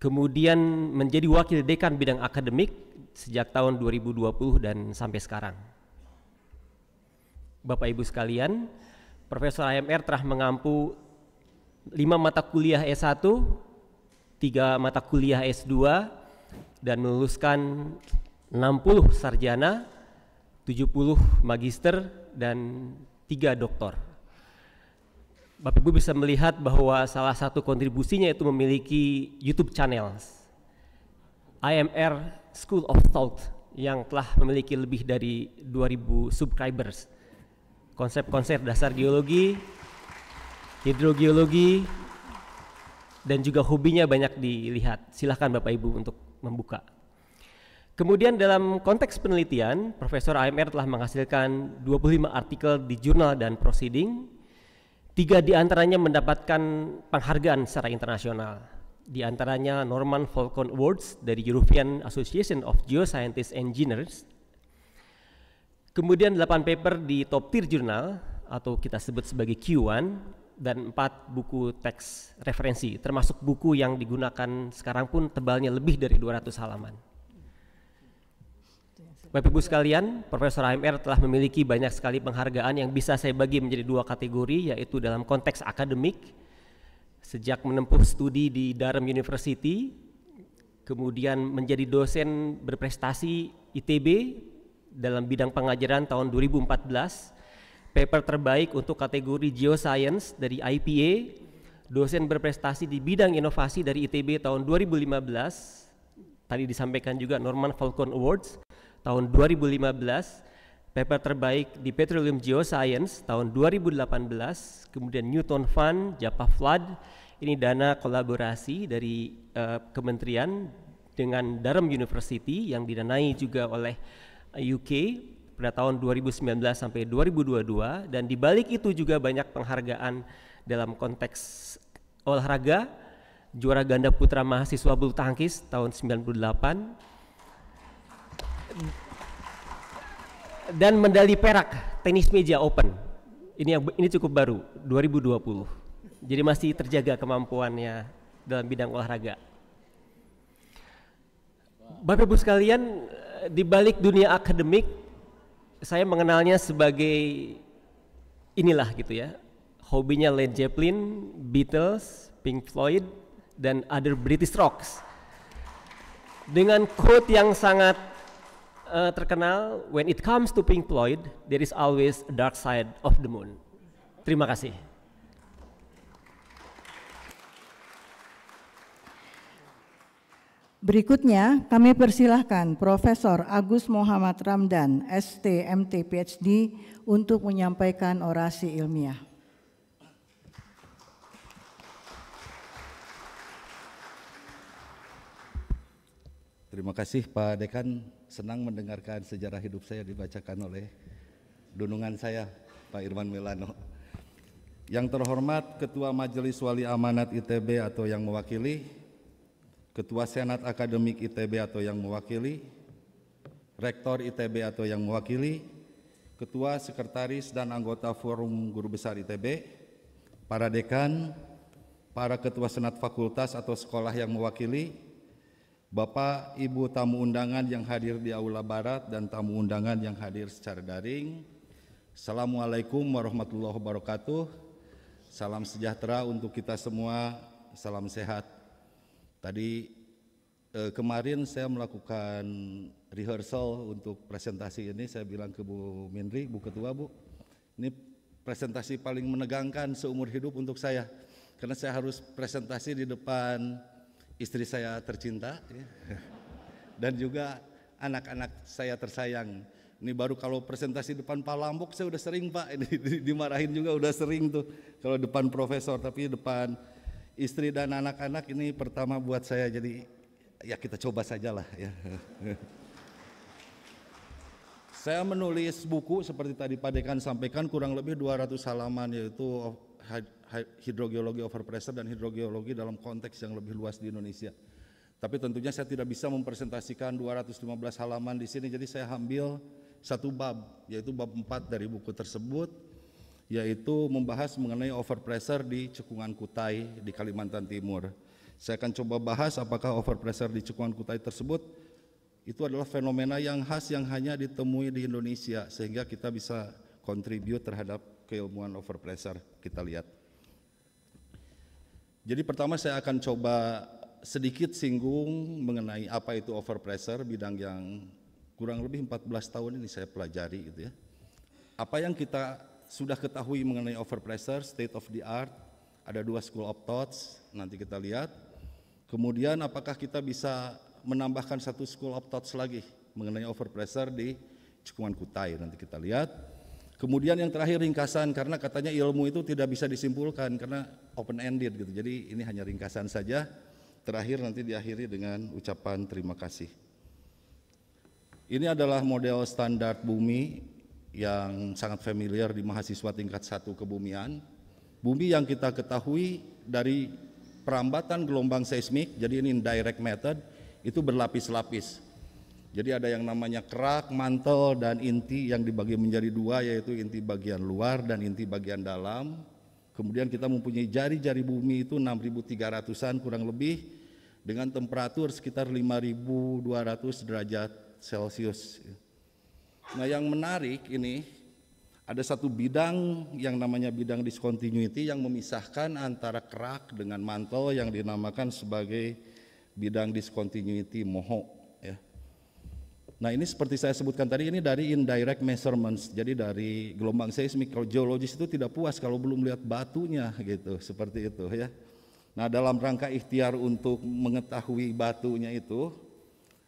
kemudian menjadi Wakil Dekan Bidang Akademik sejak tahun 2020 dan sampai sekarang. Bapak Ibu sekalian, Profesor AMR telah mengampu lima mata kuliah S1 tiga mata kuliah S2 dan meluluskan 60 sarjana, 70 magister dan tiga doktor. Bapak Ibu bisa melihat bahwa salah satu kontribusinya itu memiliki YouTube channel IMR School of Thought yang telah memiliki lebih dari 2000 subscribers. Konsep-konsep dasar geologi, hidrogeologi, dan juga hobinya banyak dilihat. Silahkan Bapak Ibu untuk membuka. Kemudian dalam konteks penelitian, Profesor AMR telah menghasilkan 25 artikel di jurnal dan proceeding. Tiga di antaranya mendapatkan penghargaan secara internasional. Di antaranya Norman Falcon Awards dari European Association of Geoscientist Engineers. Kemudian 8 paper di top tier jurnal atau kita sebut sebagai Q1 dan empat buku teks referensi, termasuk buku yang digunakan sekarang pun tebalnya lebih dari 200 halaman. Bapak Ibu sekalian, Profesor AMR telah memiliki banyak sekali penghargaan yang bisa saya bagi menjadi dua kategori, yaitu dalam konteks akademik, sejak menempuh studi di Durham University, kemudian menjadi dosen berprestasi ITB dalam bidang pengajaran tahun 2014, paper terbaik untuk kategori Geoscience dari IPA, dosen berprestasi di bidang inovasi dari ITB tahun 2015, tadi disampaikan juga Norman Falcon Awards tahun 2015, paper terbaik di Petroleum Geoscience tahun 2018, kemudian Newton Fund, Japa Flood, ini dana kolaborasi dari uh, kementerian dengan Durham University yang didanai juga oleh eh, UK pada tahun 2019 sampai 2022 dan di balik itu juga banyak penghargaan dalam konteks olahraga juara ganda putra mahasiswa bulu tangkis tahun 98 dan medali perak tenis meja open ini yang ini cukup baru 2020 jadi masih terjaga kemampuannya dalam bidang olahraga Bapak Ibu sekalian di balik dunia akademik saya mengenalnya sebagai inilah gitu ya hobinya Led Zeppelin, Beatles, Pink Floyd, dan other British rocks. Dengan quote yang sangat uh, terkenal, when it comes to Pink Floyd, there is always a dark side of the moon. Terima kasih. Berikutnya kami persilahkan Profesor Agus Muhammad Ramdan, ST, MT, PhD untuk menyampaikan orasi ilmiah. Terima kasih Pak Dekan, senang mendengarkan sejarah hidup saya dibacakan oleh dunungan saya Pak Irwan Melano. Yang terhormat Ketua Majelis Wali Amanat ITB atau yang mewakili, Ketua Senat Akademik ITB atau yang mewakili, Rektor ITB atau yang mewakili, Ketua Sekretaris dan anggota Forum Guru Besar ITB, para dekan, para ketua senat fakultas atau sekolah yang mewakili, Bapak Ibu tamu undangan yang hadir di Aula Barat dan tamu undangan yang hadir secara daring. Assalamualaikum warahmatullahi wabarakatuh. Salam sejahtera untuk kita semua. Salam sehat. Tadi eh, kemarin saya melakukan rehearsal untuk presentasi ini. Saya bilang ke Bu Mindri, Bu Ketua, Bu, ini presentasi paling menegangkan seumur hidup untuk saya. Karena saya harus presentasi di depan istri saya tercinta ya. [laughs] dan juga anak-anak saya tersayang. Ini baru kalau presentasi depan Pak Lambok saya udah sering Pak, [laughs] ini dimarahin juga udah sering tuh kalau depan profesor, tapi depan istri dan anak-anak ini pertama buat saya jadi ya kita coba sajalah ya. saya menulis buku seperti tadi Pak Dekan sampaikan kurang lebih 200 halaman yaitu hidrogeologi overpressure dan hidrogeologi dalam konteks yang lebih luas di Indonesia. Tapi tentunya saya tidak bisa mempresentasikan 215 halaman di sini jadi saya ambil satu bab yaitu bab 4 dari buku tersebut yaitu membahas mengenai overpressure di cekungan Kutai di Kalimantan Timur. Saya akan coba bahas apakah overpressure di cekungan Kutai tersebut itu adalah fenomena yang khas yang hanya ditemui di Indonesia sehingga kita bisa kontribut terhadap keilmuan overpressure. Kita lihat. Jadi pertama saya akan coba sedikit singgung mengenai apa itu overpressure bidang yang kurang lebih 14 tahun ini saya pelajari gitu ya. Apa yang kita sudah ketahui mengenai overpressure, state of the art, ada dua school of thoughts, nanti kita lihat. Kemudian apakah kita bisa menambahkan satu school of thoughts lagi mengenai overpressure di Cekuan Kutai, nanti kita lihat. Kemudian yang terakhir ringkasan karena katanya ilmu itu tidak bisa disimpulkan karena open ended gitu. Jadi ini hanya ringkasan saja. Terakhir nanti diakhiri dengan ucapan terima kasih. Ini adalah model standar bumi yang sangat familiar di mahasiswa tingkat satu kebumian. Bumi yang kita ketahui dari perambatan gelombang seismik, jadi ini direct method, itu berlapis-lapis. Jadi ada yang namanya kerak, mantel, dan inti yang dibagi menjadi dua yaitu inti bagian luar dan inti bagian dalam. Kemudian kita mempunyai jari-jari bumi itu 6.300-an kurang lebih dengan temperatur sekitar 5.200 derajat Celcius. Nah, yang menarik ini ada satu bidang yang namanya bidang discontinuity yang memisahkan antara kerak dengan mantel yang dinamakan sebagai bidang discontinuity moho ya. Nah, ini seperti saya sebutkan tadi ini dari indirect measurements. Jadi dari gelombang seismik kalau geologis itu tidak puas kalau belum lihat batunya gitu, seperti itu ya. Nah, dalam rangka ikhtiar untuk mengetahui batunya itu,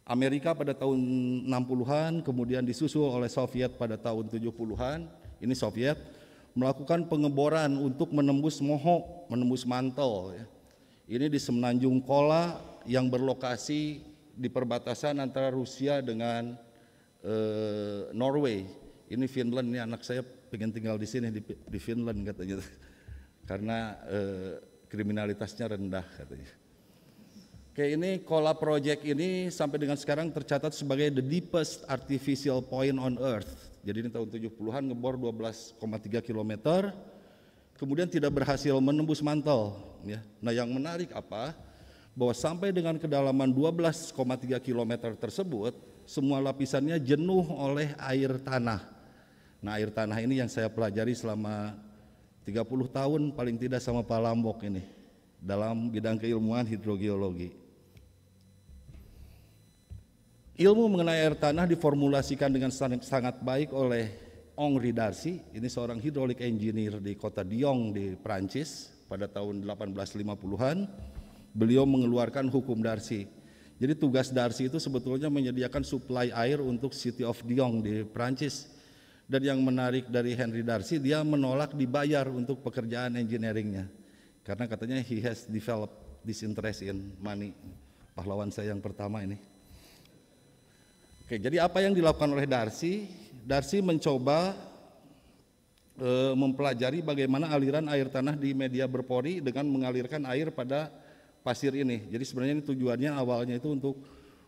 Amerika pada tahun 60-an, kemudian disusul oleh Soviet pada tahun 70-an, ini Soviet, melakukan pengeboran untuk menembus Moho, menembus mantel. Ya. Ini di Semenanjung Kola yang berlokasi di perbatasan antara Rusia dengan eh, Norway. Ini Finland, ini anak saya pengen tinggal di sini, di, di Finland katanya. Karena eh, kriminalitasnya rendah katanya. Oke, ini Kola Project ini sampai dengan sekarang tercatat sebagai the deepest artificial point on earth. Jadi ini tahun 70-an ngebor 12,3 km. Kemudian tidak berhasil menembus mantel, ya. Nah, yang menarik apa? Bahwa sampai dengan kedalaman 12,3 km tersebut, semua lapisannya jenuh oleh air tanah. Nah, air tanah ini yang saya pelajari selama 30 tahun paling tidak sama Pak Lambok ini dalam bidang keilmuan hidrogeologi. Ilmu mengenai air tanah diformulasikan dengan sangat baik oleh Henri Darcy, ini seorang hidrolik engineer di kota Dijon di Prancis pada tahun 1850-an. Beliau mengeluarkan hukum Darcy. Jadi tugas Darcy itu sebetulnya menyediakan suplai air untuk City of Dijon di Prancis. Dan yang menarik dari Henry Darcy, dia menolak dibayar untuk pekerjaan engineeringnya. Karena katanya he has developed this interest in money. Pahlawan saya yang pertama ini. Oke, jadi apa yang dilakukan oleh Darsi? Darsi mencoba e, mempelajari bagaimana aliran air tanah di media berpori dengan mengalirkan air pada pasir ini. Jadi sebenarnya ini tujuannya awalnya itu untuk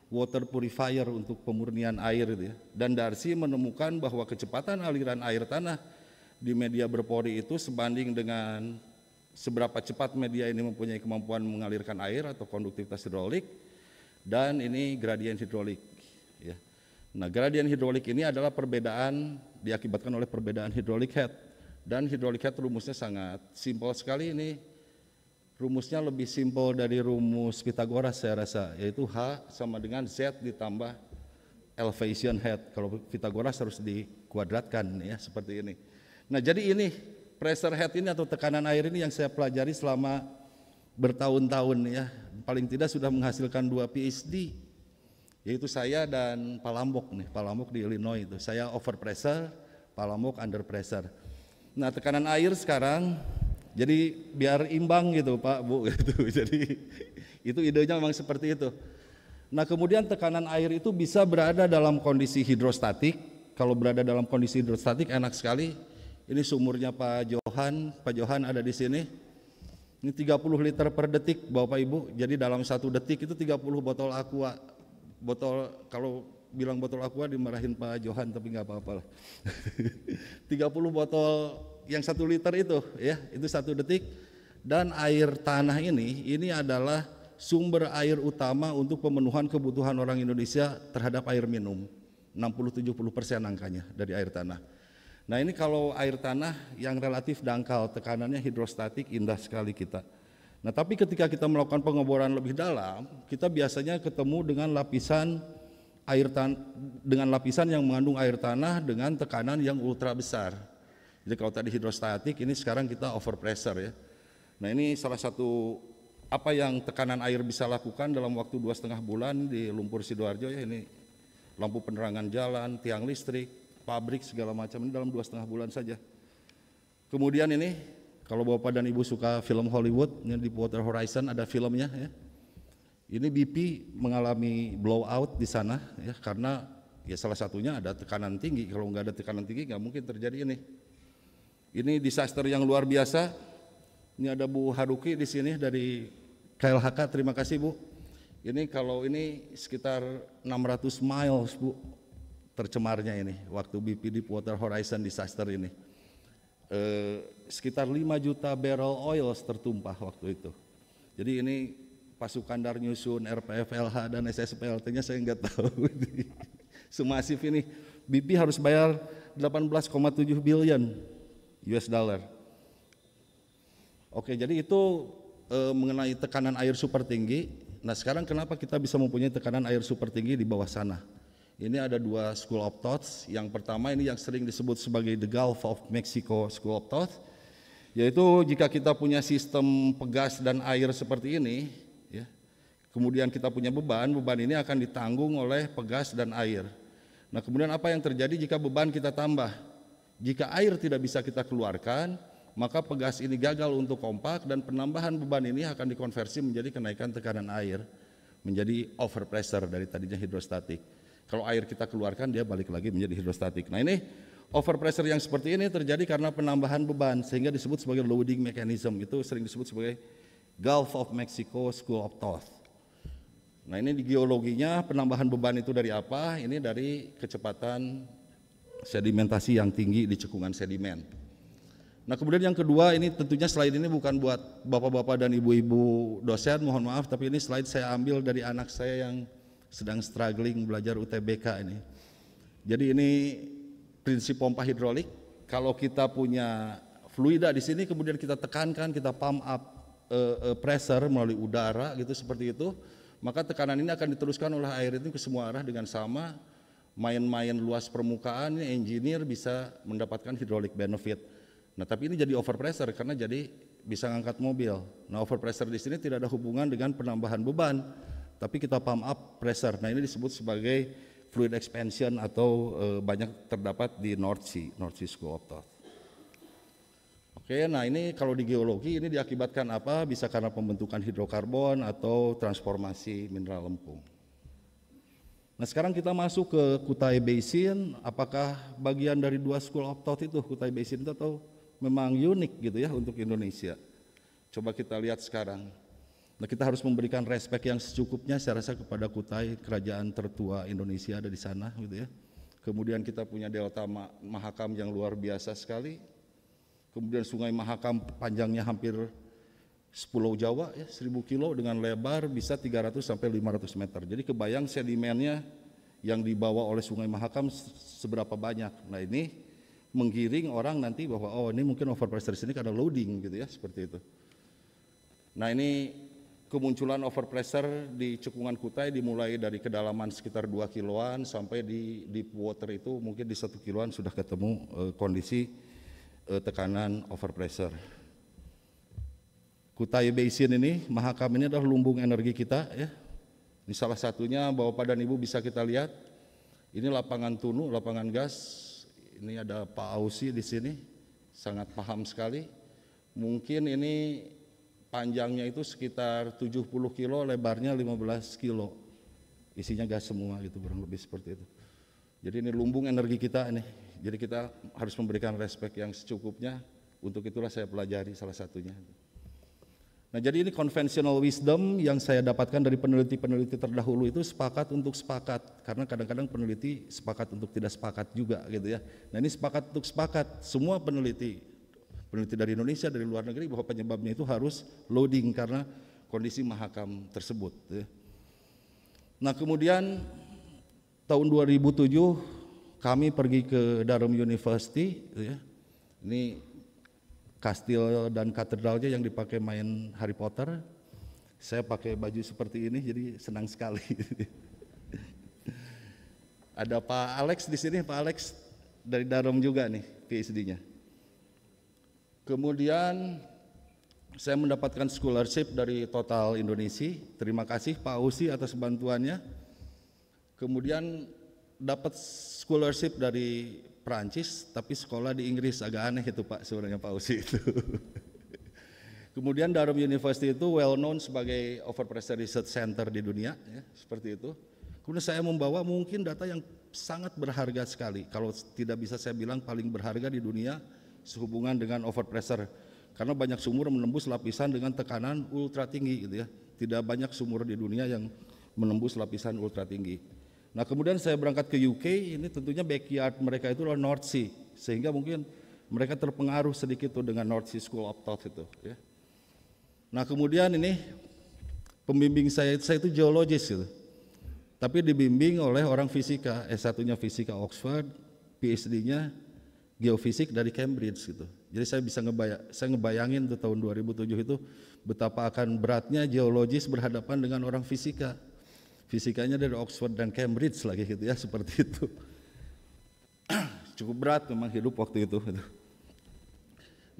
water purifier untuk pemurnian air gitu ya. Dan Darsi menemukan bahwa kecepatan aliran air tanah di media berpori itu sebanding dengan seberapa cepat media ini mempunyai kemampuan mengalirkan air atau konduktivitas hidrolik dan ini gradien hidrolik ya. Nah, gradien hidrolik ini adalah perbedaan diakibatkan oleh perbedaan hidrolik head dan hidrolik head rumusnya sangat simpel sekali ini. Rumusnya lebih simpel dari rumus Pitagoras saya rasa, yaitu H sama dengan Z ditambah elevation head. Kalau Pitagoras harus dikuadratkan ya seperti ini. Nah, jadi ini pressure head ini atau tekanan air ini yang saya pelajari selama bertahun-tahun ya. Paling tidak sudah menghasilkan dua PhD yaitu saya dan Pak Palambok nih, Pak Palambok di Illinois itu. Saya over pressure, Palambok under pressure. Nah, tekanan air sekarang jadi biar imbang gitu, Pak, Bu [laughs] gitu. Jadi itu idenya memang seperti itu. Nah, kemudian tekanan air itu bisa berada dalam kondisi hidrostatik. Kalau berada dalam kondisi hidrostatik enak sekali. Ini sumurnya Pak Johan, Pak Johan ada di sini. Ini 30 liter per detik Bapak Ibu. Jadi dalam satu detik itu 30 botol aqua botol kalau bilang botol aqua dimarahin Pak Johan tapi nggak apa-apa lah. 30 [laughs] botol yang satu liter itu ya itu satu detik dan air tanah ini ini adalah sumber air utama untuk pemenuhan kebutuhan orang Indonesia terhadap air minum 60-70 persen angkanya dari air tanah. Nah ini kalau air tanah yang relatif dangkal tekanannya hidrostatik indah sekali kita. Nah, tapi ketika kita melakukan pengeboran lebih dalam, kita biasanya ketemu dengan lapisan air tan dengan lapisan yang mengandung air tanah dengan tekanan yang ultra besar. Jadi kalau tadi hidrostatik, ini sekarang kita overpressure ya. Nah, ini salah satu apa yang tekanan air bisa lakukan dalam waktu dua setengah bulan di lumpur sidoarjo ya ini lampu penerangan jalan, tiang listrik, pabrik segala macam ini dalam dua setengah bulan saja. Kemudian ini kalau Bapak dan Ibu suka film Hollywood, ini di Water Horizon ada filmnya ya. Ini BP mengalami blowout di sana ya karena ya salah satunya ada tekanan tinggi. Kalau nggak ada tekanan tinggi nggak mungkin terjadi ini. Ini disaster yang luar biasa. Ini ada Bu Haruki di sini dari KLHK. Terima kasih Bu. Ini kalau ini sekitar 600 miles Bu tercemarnya ini waktu BP di Water Horizon disaster ini. Eh, sekitar 5 juta barrel oil tertumpah waktu itu. Jadi ini pasukan nyusun RPFLH dan SSPLT-nya saya nggak tahu. [laughs] Semasif ini BP harus bayar 18,7 billion US dollar. Oke, jadi itu e, mengenai tekanan air super tinggi. Nah, sekarang kenapa kita bisa mempunyai tekanan air super tinggi di bawah sana? ini ada dua school of thoughts. Yang pertama ini yang sering disebut sebagai the Gulf of Mexico School of thoughts, yaitu jika kita punya sistem pegas dan air seperti ini, ya, kemudian kita punya beban, beban ini akan ditanggung oleh pegas dan air. Nah kemudian apa yang terjadi jika beban kita tambah? Jika air tidak bisa kita keluarkan, maka pegas ini gagal untuk kompak dan penambahan beban ini akan dikonversi menjadi kenaikan tekanan air, menjadi overpressure dari tadinya hidrostatik. Kalau air kita keluarkan dia balik lagi menjadi hidrostatik. Nah ini overpressure yang seperti ini terjadi karena penambahan beban sehingga disebut sebagai loading mechanism. Itu sering disebut sebagai Gulf of Mexico School of Thought. Nah ini di geologinya penambahan beban itu dari apa? Ini dari kecepatan sedimentasi yang tinggi di cekungan sedimen. Nah kemudian yang kedua ini tentunya slide ini bukan buat bapak-bapak dan ibu-ibu dosen mohon maaf tapi ini slide saya ambil dari anak saya yang sedang struggling belajar UTBK ini. Jadi ini prinsip pompa hidrolik. Kalau kita punya fluida di sini, kemudian kita tekankan, kita pump up uh, uh, pressure melalui udara, gitu seperti itu, maka tekanan ini akan diteruskan oleh air itu ke semua arah dengan sama. Main-main luas permukaan, engineer bisa mendapatkan hidrolik benefit. Nah, tapi ini jadi overpressure karena jadi bisa ngangkat mobil. Nah, overpressure di sini tidak ada hubungan dengan penambahan beban tapi kita pump up pressure. Nah, ini disebut sebagai fluid expansion atau e, banyak terdapat di North Sea, North Sea School of Thought. Oke, nah ini kalau di geologi ini diakibatkan apa? Bisa karena pembentukan hidrokarbon atau transformasi mineral lempung. Nah sekarang kita masuk ke Kutai Basin, apakah bagian dari dua school of thought itu Kutai Basin itu atau memang unik gitu ya untuk Indonesia? Coba kita lihat sekarang. Nah, kita harus memberikan respek yang secukupnya saya rasa kepada Kutai, kerajaan tertua Indonesia ada di sana gitu ya. Kemudian kita punya delta Mahakam yang luar biasa sekali. Kemudian Sungai Mahakam panjangnya hampir 10 Jawa ya 1000 kilo dengan lebar bisa 300 sampai 500 meter. Jadi kebayang sedimennya yang dibawa oleh Sungai Mahakam seberapa banyak. Nah, ini menggiring orang nanti bahwa oh ini mungkin overpressure sini karena loading gitu ya, seperti itu. Nah, ini kemunculan overpressure di cekungan Kutai dimulai dari kedalaman sekitar 2 kiloan sampai di deep water itu mungkin di satu kiloan sudah ketemu e, kondisi e, tekanan overpressure. Kutai Basin ini, Mahakam ini adalah lumbung energi kita ya. Ini salah satunya bahwa pada Ibu bisa kita lihat. Ini lapangan tunu, lapangan gas. Ini ada Pak Ausi di sini, sangat paham sekali. Mungkin ini panjangnya itu sekitar 70 kilo, lebarnya 15 kilo. Isinya gas semua gitu kurang lebih seperti itu. Jadi ini lumbung energi kita ini. Jadi kita harus memberikan respek yang secukupnya. Untuk itulah saya pelajari salah satunya. Nah jadi ini conventional wisdom yang saya dapatkan dari peneliti-peneliti terdahulu itu sepakat untuk sepakat. Karena kadang-kadang peneliti sepakat untuk tidak sepakat juga gitu ya. Nah ini sepakat untuk sepakat. Semua peneliti peneliti dari Indonesia dari luar negeri bahwa penyebabnya itu harus loading karena kondisi mahakam tersebut. Ya. Nah kemudian tahun 2007 kami pergi ke Durham University, ya. ini kastil dan katedralnya yang dipakai main Harry Potter. Saya pakai baju seperti ini jadi senang sekali. [laughs] Ada Pak Alex di sini, Pak Alex dari Durham juga nih PhD-nya. Kemudian saya mendapatkan scholarship dari Total Indonesia. Terima kasih Pak Usi atas bantuannya. Kemudian dapat scholarship dari Perancis, tapi sekolah di Inggris agak aneh itu Pak sebenarnya Pak Usi itu. [laughs] Kemudian Durham University itu well known sebagai overpressure research center di dunia, ya, seperti itu. Kemudian saya membawa mungkin data yang sangat berharga sekali, kalau tidak bisa saya bilang paling berharga di dunia, sehubungan dengan overpressure karena banyak sumur menembus lapisan dengan tekanan ultra tinggi gitu ya. Tidak banyak sumur di dunia yang menembus lapisan ultra tinggi. Nah, kemudian saya berangkat ke UK, ini tentunya backyard mereka itu adalah North Sea, sehingga mungkin mereka terpengaruh sedikit tuh dengan North Sea School of Thought itu ya. Nah, kemudian ini pembimbing saya saya itu geologis gitu. Tapi dibimbing oleh orang fisika, S1-nya fisika Oxford, PhD-nya geofisik dari Cambridge gitu. Jadi saya bisa ngebaya, saya ngebayangin tuh tahun 2007 itu betapa akan beratnya geologis berhadapan dengan orang fisika. Fisikanya dari Oxford dan Cambridge lagi gitu ya [laughs] seperti itu. [clears throat] Cukup berat memang hidup waktu itu. Gitu.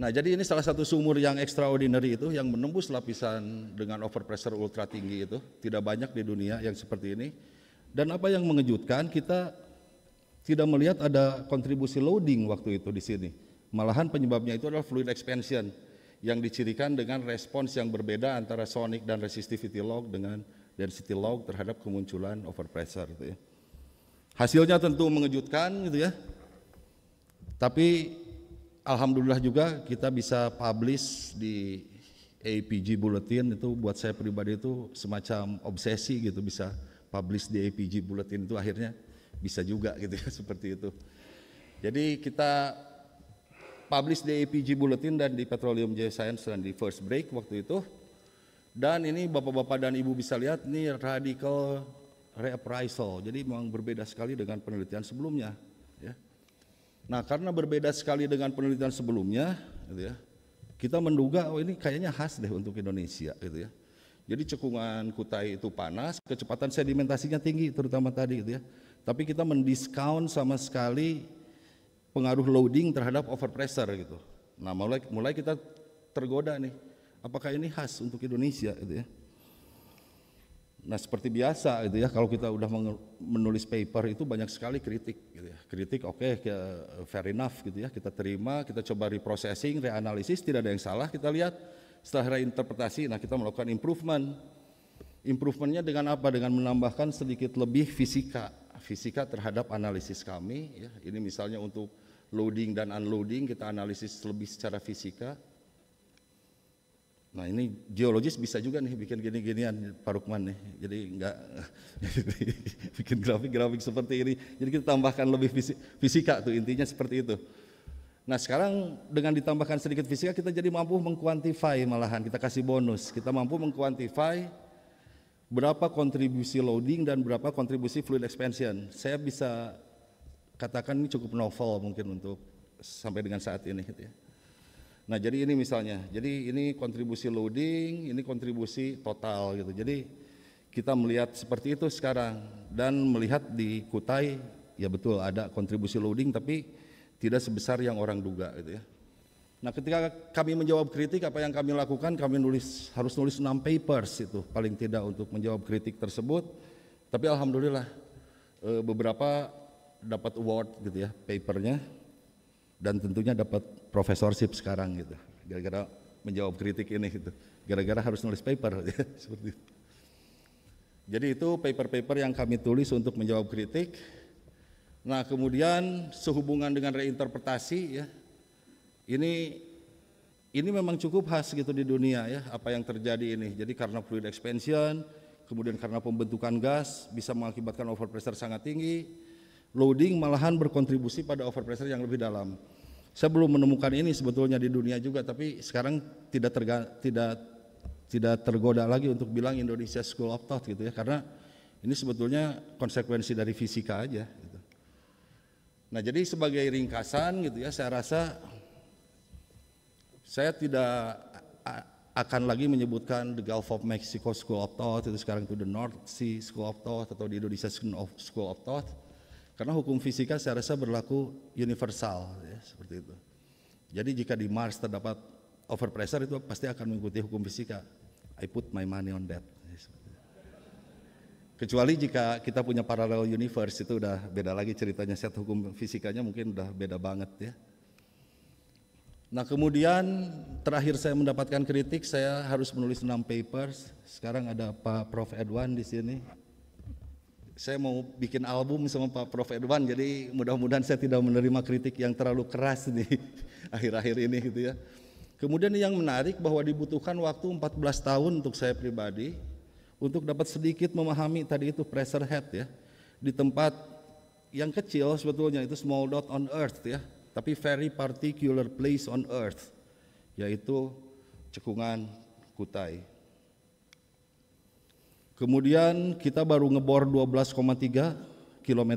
Nah jadi ini salah satu sumur yang extraordinary itu yang menembus lapisan dengan overpressure ultra tinggi itu tidak banyak di dunia yang seperti ini. Dan apa yang mengejutkan kita tidak melihat ada kontribusi loading waktu itu di sini. Malahan penyebabnya itu adalah fluid expansion yang dicirikan dengan respons yang berbeda antara sonic dan resistivity log dengan density log terhadap kemunculan overpressure gitu ya. Hasilnya tentu mengejutkan gitu ya. Tapi alhamdulillah juga kita bisa publish di APG Bulletin itu buat saya pribadi itu semacam obsesi gitu bisa publish di APG Bulletin itu akhirnya bisa juga [laughs] gitu ya seperti itu. Jadi kita publish di APG Bulletin dan di Petroleum Geoscience dan di First Break waktu itu. Dan ini bapak-bapak dan ibu bisa lihat ini radical reappraisal. Jadi memang berbeda sekali dengan penelitian sebelumnya. Ya. Nah karena berbeda sekali dengan penelitian sebelumnya, gitu ya, kita menduga oh ini kayaknya khas deh untuk Indonesia gitu ya. Jadi cekungan Kutai itu panas, kecepatan sedimentasinya tinggi terutama tadi gitu ya tapi kita mendiskon sama sekali pengaruh loading terhadap overpressure gitu. Nah, mulai mulai kita tergoda nih. Apakah ini khas untuk Indonesia gitu ya? Nah, seperti biasa gitu ya, kalau kita udah menulis paper itu banyak sekali kritik gitu ya. Kritik oke okay, fair enough gitu ya, kita terima, kita coba reprocessing, reanalisis, tidak ada yang salah, kita lihat setelah reinterpretasi, nah kita melakukan improvement. Improvementnya dengan apa? Dengan menambahkan sedikit lebih fisika fisika terhadap analisis kami. Ya. Ini misalnya untuk loading dan unloading kita analisis lebih secara fisika. Nah ini geologis bisa juga nih bikin gini-ginian Pak Rukman nih. Jadi enggak [laughs] bikin grafik-grafik seperti ini. Jadi kita tambahkan lebih fisika tuh intinya seperti itu. Nah sekarang dengan ditambahkan sedikit fisika kita jadi mampu mengkuantify malahan kita kasih bonus. Kita mampu mengkuantify berapa kontribusi loading dan berapa kontribusi fluid expansion. Saya bisa katakan ini cukup novel mungkin untuk sampai dengan saat ini gitu ya. Nah, jadi ini misalnya. Jadi ini kontribusi loading, ini kontribusi total gitu. Jadi kita melihat seperti itu sekarang dan melihat di Kutai ya betul ada kontribusi loading tapi tidak sebesar yang orang duga gitu ya. Nah, ketika kami menjawab kritik, apa yang kami lakukan? Kami nulis harus nulis 6 papers itu paling tidak untuk menjawab kritik tersebut. Tapi alhamdulillah eh, beberapa dapat award gitu ya papernya dan tentunya dapat profesorship sekarang gitu. Gara-gara menjawab kritik ini gitu. Gara-gara harus nulis paper [laughs] ya, seperti itu. Jadi itu paper-paper yang kami tulis untuk menjawab kritik. Nah, kemudian sehubungan dengan reinterpretasi ya, ini ini memang cukup khas gitu di dunia ya apa yang terjadi ini. Jadi karena fluid expansion, kemudian karena pembentukan gas bisa mengakibatkan overpressure sangat tinggi. Loading malahan berkontribusi pada overpressure yang lebih dalam. Saya belum menemukan ini sebetulnya di dunia juga, tapi sekarang tidak terga, tidak tidak tergoda lagi untuk bilang Indonesia School of Thought gitu ya, karena ini sebetulnya konsekuensi dari fisika aja. Gitu. Nah jadi sebagai ringkasan gitu ya, saya rasa saya tidak akan lagi menyebutkan The Gulf of Mexico School of Thought itu sekarang itu The North Sea School of Thought atau di Indonesia School of Thought karena hukum fisika saya rasa berlaku universal ya, seperti itu. Jadi jika di Mars terdapat overpressure itu pasti akan mengikuti hukum fisika. I put my money on that. Ya, Kecuali jika kita punya parallel universe itu udah beda lagi ceritanya set hukum fisikanya mungkin udah beda banget ya. Nah kemudian terakhir saya mendapatkan kritik, saya harus menulis 6 papers. Sekarang ada Pak Prof. Edwan di sini. Saya mau bikin album sama Pak Prof. Edwan, jadi mudah-mudahan saya tidak menerima kritik yang terlalu keras di [laughs] akhir-akhir ini gitu ya. Kemudian yang menarik bahwa dibutuhkan waktu 14 tahun untuk saya pribadi untuk dapat sedikit memahami tadi itu pressure head ya di tempat yang kecil sebetulnya itu small dot on earth ya tapi very particular place on earth, yaitu cekungan Kutai. Kemudian kita baru ngebor 12,3 km,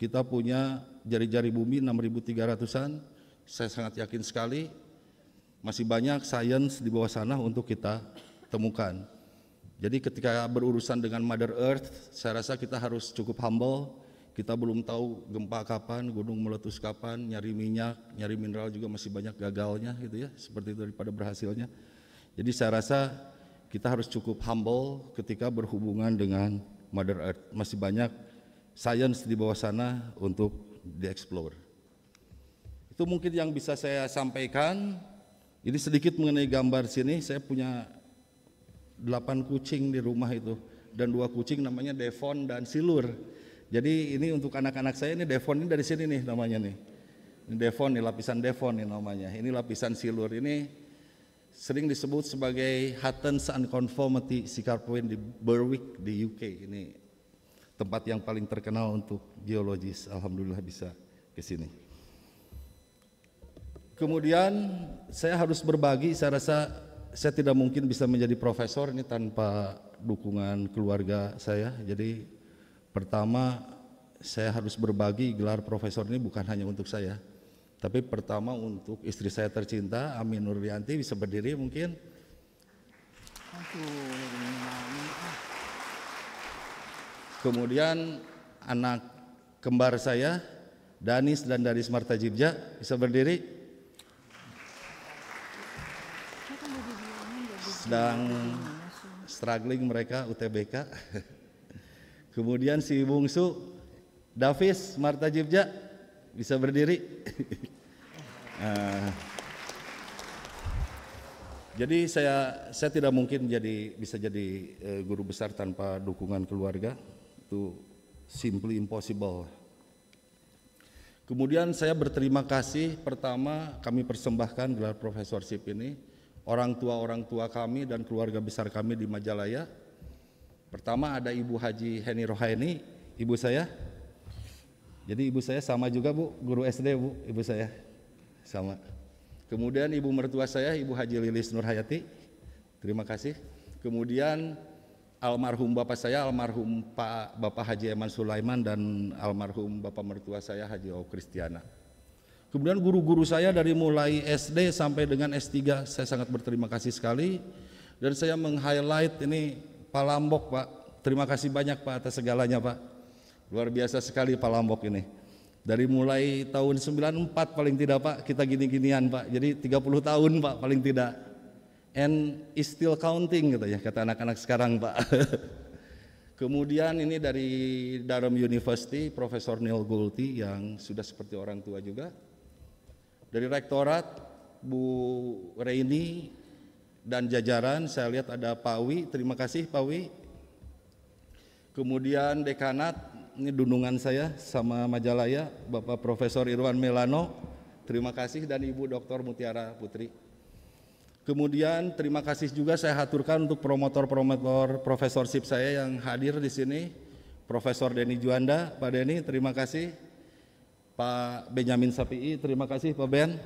kita punya jari-jari bumi 6.300-an, saya sangat yakin sekali masih banyak sains di bawah sana untuk kita temukan. Jadi ketika berurusan dengan Mother Earth, saya rasa kita harus cukup humble, kita belum tahu gempa kapan, gunung meletus kapan, nyari minyak, nyari mineral juga masih banyak gagalnya gitu ya, seperti itu daripada berhasilnya. Jadi saya rasa kita harus cukup humble ketika berhubungan dengan Mother Earth. Masih banyak sains di bawah sana untuk dieksplor. Itu mungkin yang bisa saya sampaikan. Ini sedikit mengenai gambar sini, saya punya delapan kucing di rumah itu dan dua kucing namanya Devon dan Silur. Jadi ini untuk anak-anak saya ini Devon ini dari sini nih namanya nih. Ini Devon nih lapisan Devon nih namanya. Ini lapisan silur ini sering disebut sebagai Hutton's Unconformity Point di Berwick di UK. Ini tempat yang paling terkenal untuk geologis. Alhamdulillah bisa ke sini. Kemudian saya harus berbagi, saya rasa saya tidak mungkin bisa menjadi profesor ini tanpa dukungan keluarga saya. Jadi Pertama, saya harus berbagi gelar profesor ini bukan hanya untuk saya, tapi pertama untuk istri saya tercinta, Amin Nurianti bisa berdiri mungkin. Kemudian anak kembar saya, Danis dan dari Smarta Jibja bisa berdiri. Sedang struggling mereka UTBK. [laughs] Kemudian si bungsu Davis Marta Jibja bisa berdiri. [laughs] Ah. jadi saya saya tidak mungkin jadi bisa jadi eh, guru besar tanpa dukungan keluarga. Itu simply impossible. Kemudian saya berterima kasih pertama kami persembahkan gelar profesorship ini orang tua-orang tua kami dan keluarga besar kami di Majalaya Pertama ada Ibu Haji Heni Rohaini, ibu saya. Jadi ibu saya sama juga Bu, guru SD Bu, ibu saya. Sama. Kemudian ibu mertua saya Ibu Haji Lilis Nurhayati. Terima kasih. Kemudian almarhum bapak saya almarhum Pak Bapak Haji Eman Sulaiman dan almarhum bapak mertua saya Haji O Kristiana. Kemudian guru-guru saya dari mulai SD sampai dengan S3 saya sangat berterima kasih sekali dan saya meng-highlight ini Pak Lambok Pak. Terima kasih banyak Pak atas segalanya Pak. Luar biasa sekali Pak Lambok ini. Dari mulai tahun 94 paling tidak Pak kita gini-ginian Pak. Jadi 30 tahun Pak paling tidak. And is still counting katanya kata anak-anak sekarang Pak. [laughs] Kemudian ini dari Durham University Profesor Neil Gulti yang sudah seperti orang tua juga. Dari rektorat Bu Reini dan jajaran. Saya lihat ada Pawi, terima kasih Pawi. Kemudian dekanat, ini dunungan saya sama Majalaya, Bapak Profesor Irwan Melano. Terima kasih dan Ibu Dr. Mutiara Putri. Kemudian terima kasih juga saya haturkan untuk promotor-promotor profesorship saya yang hadir di sini. Profesor Deni Juanda, Pak Deni terima kasih. Pak Benjamin Sapi'i, terima kasih Pak Ben.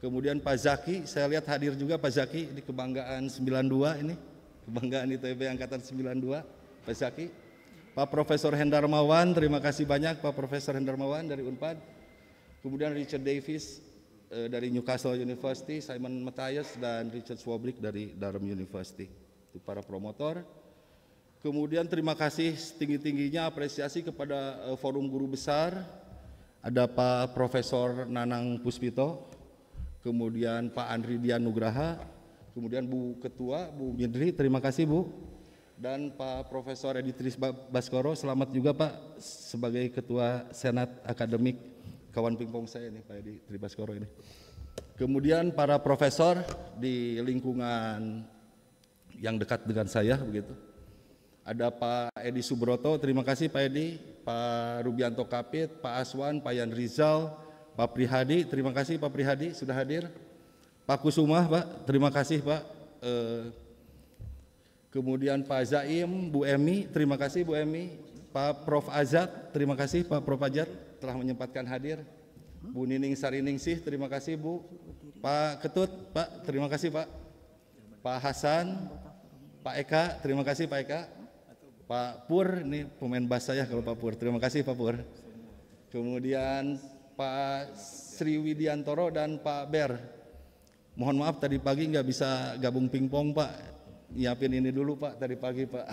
Kemudian Pak Zaki, saya lihat hadir juga Pak Zaki di kebanggaan 92 ini, kebanggaan ITB angkatan 92, Pak Zaki. Pak Profesor Hendarmawan, terima kasih banyak Pak Profesor Hendarmawan dari Unpad. Kemudian Richard Davis eh, dari Newcastle University, Simon Matthias dan Richard Swablik dari Durham University. Itu para promotor. Kemudian terima kasih setinggi-tingginya apresiasi kepada eh, Forum Guru Besar, ada Pak Profesor Nanang Puspito, kemudian Pak Andri Dian Nugraha, kemudian Bu Ketua, Bu Midri, terima kasih Bu. Dan Pak Profesor Editris Baskoro, selamat juga Pak sebagai Ketua Senat Akademik kawan pingpong saya ini Pak Editris Baskoro ini. Kemudian para profesor di lingkungan yang dekat dengan saya begitu. Ada Pak Edi Subroto, terima kasih Pak Edi, Pak Rubianto Kapit, Pak Aswan, Pak Yan Rizal, Pak Prihadi, terima kasih Pak Prihadi sudah hadir. Pak Kusumah, Pak, terima kasih Pak. Eh, kemudian Pak Zaim, Bu Emi, terima kasih Bu Emi. Pak Prof Azad, terima kasih Pak Prof Azad telah menyempatkan hadir. Bu Nining Sariningsih, terima kasih Bu. Pak Ketut, Pak, terima kasih Pak. Pak Hasan, Pak Eka, terima kasih Pak Eka. Pak Pur, ini pemain bahasa ya kalau Pak Pur. Terima kasih Pak Pur. Kemudian Pak Sri Widiantoro dan Pak Ber. Mohon maaf tadi pagi nggak bisa gabung pingpong Pak. Nyiapin ini dulu Pak tadi pagi Pak.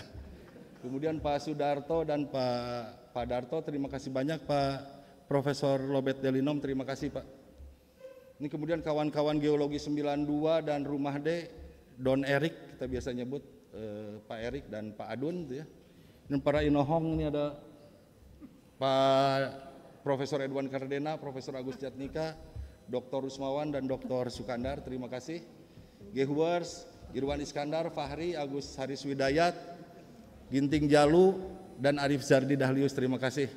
Kemudian Pak Sudarto dan Pak Pak Darto terima kasih banyak Pak Profesor Lobet Delinom terima kasih Pak. Ini kemudian kawan-kawan geologi 92 dan Rumah D Don Erik kita biasa nyebut eh, Pak Erik dan Pak Adun itu ya. Dan para Inohong ini ada Pak Profesor Edwan Kardena, Profesor Agus Jatnika, Dr. Rusmawan dan Dr. Sukandar. Terima kasih. Gehuers, Irwan Iskandar, Fahri, Agus Haris Widayat, Ginting Jalu, dan Arif Zardi Dahlius. Terima kasih.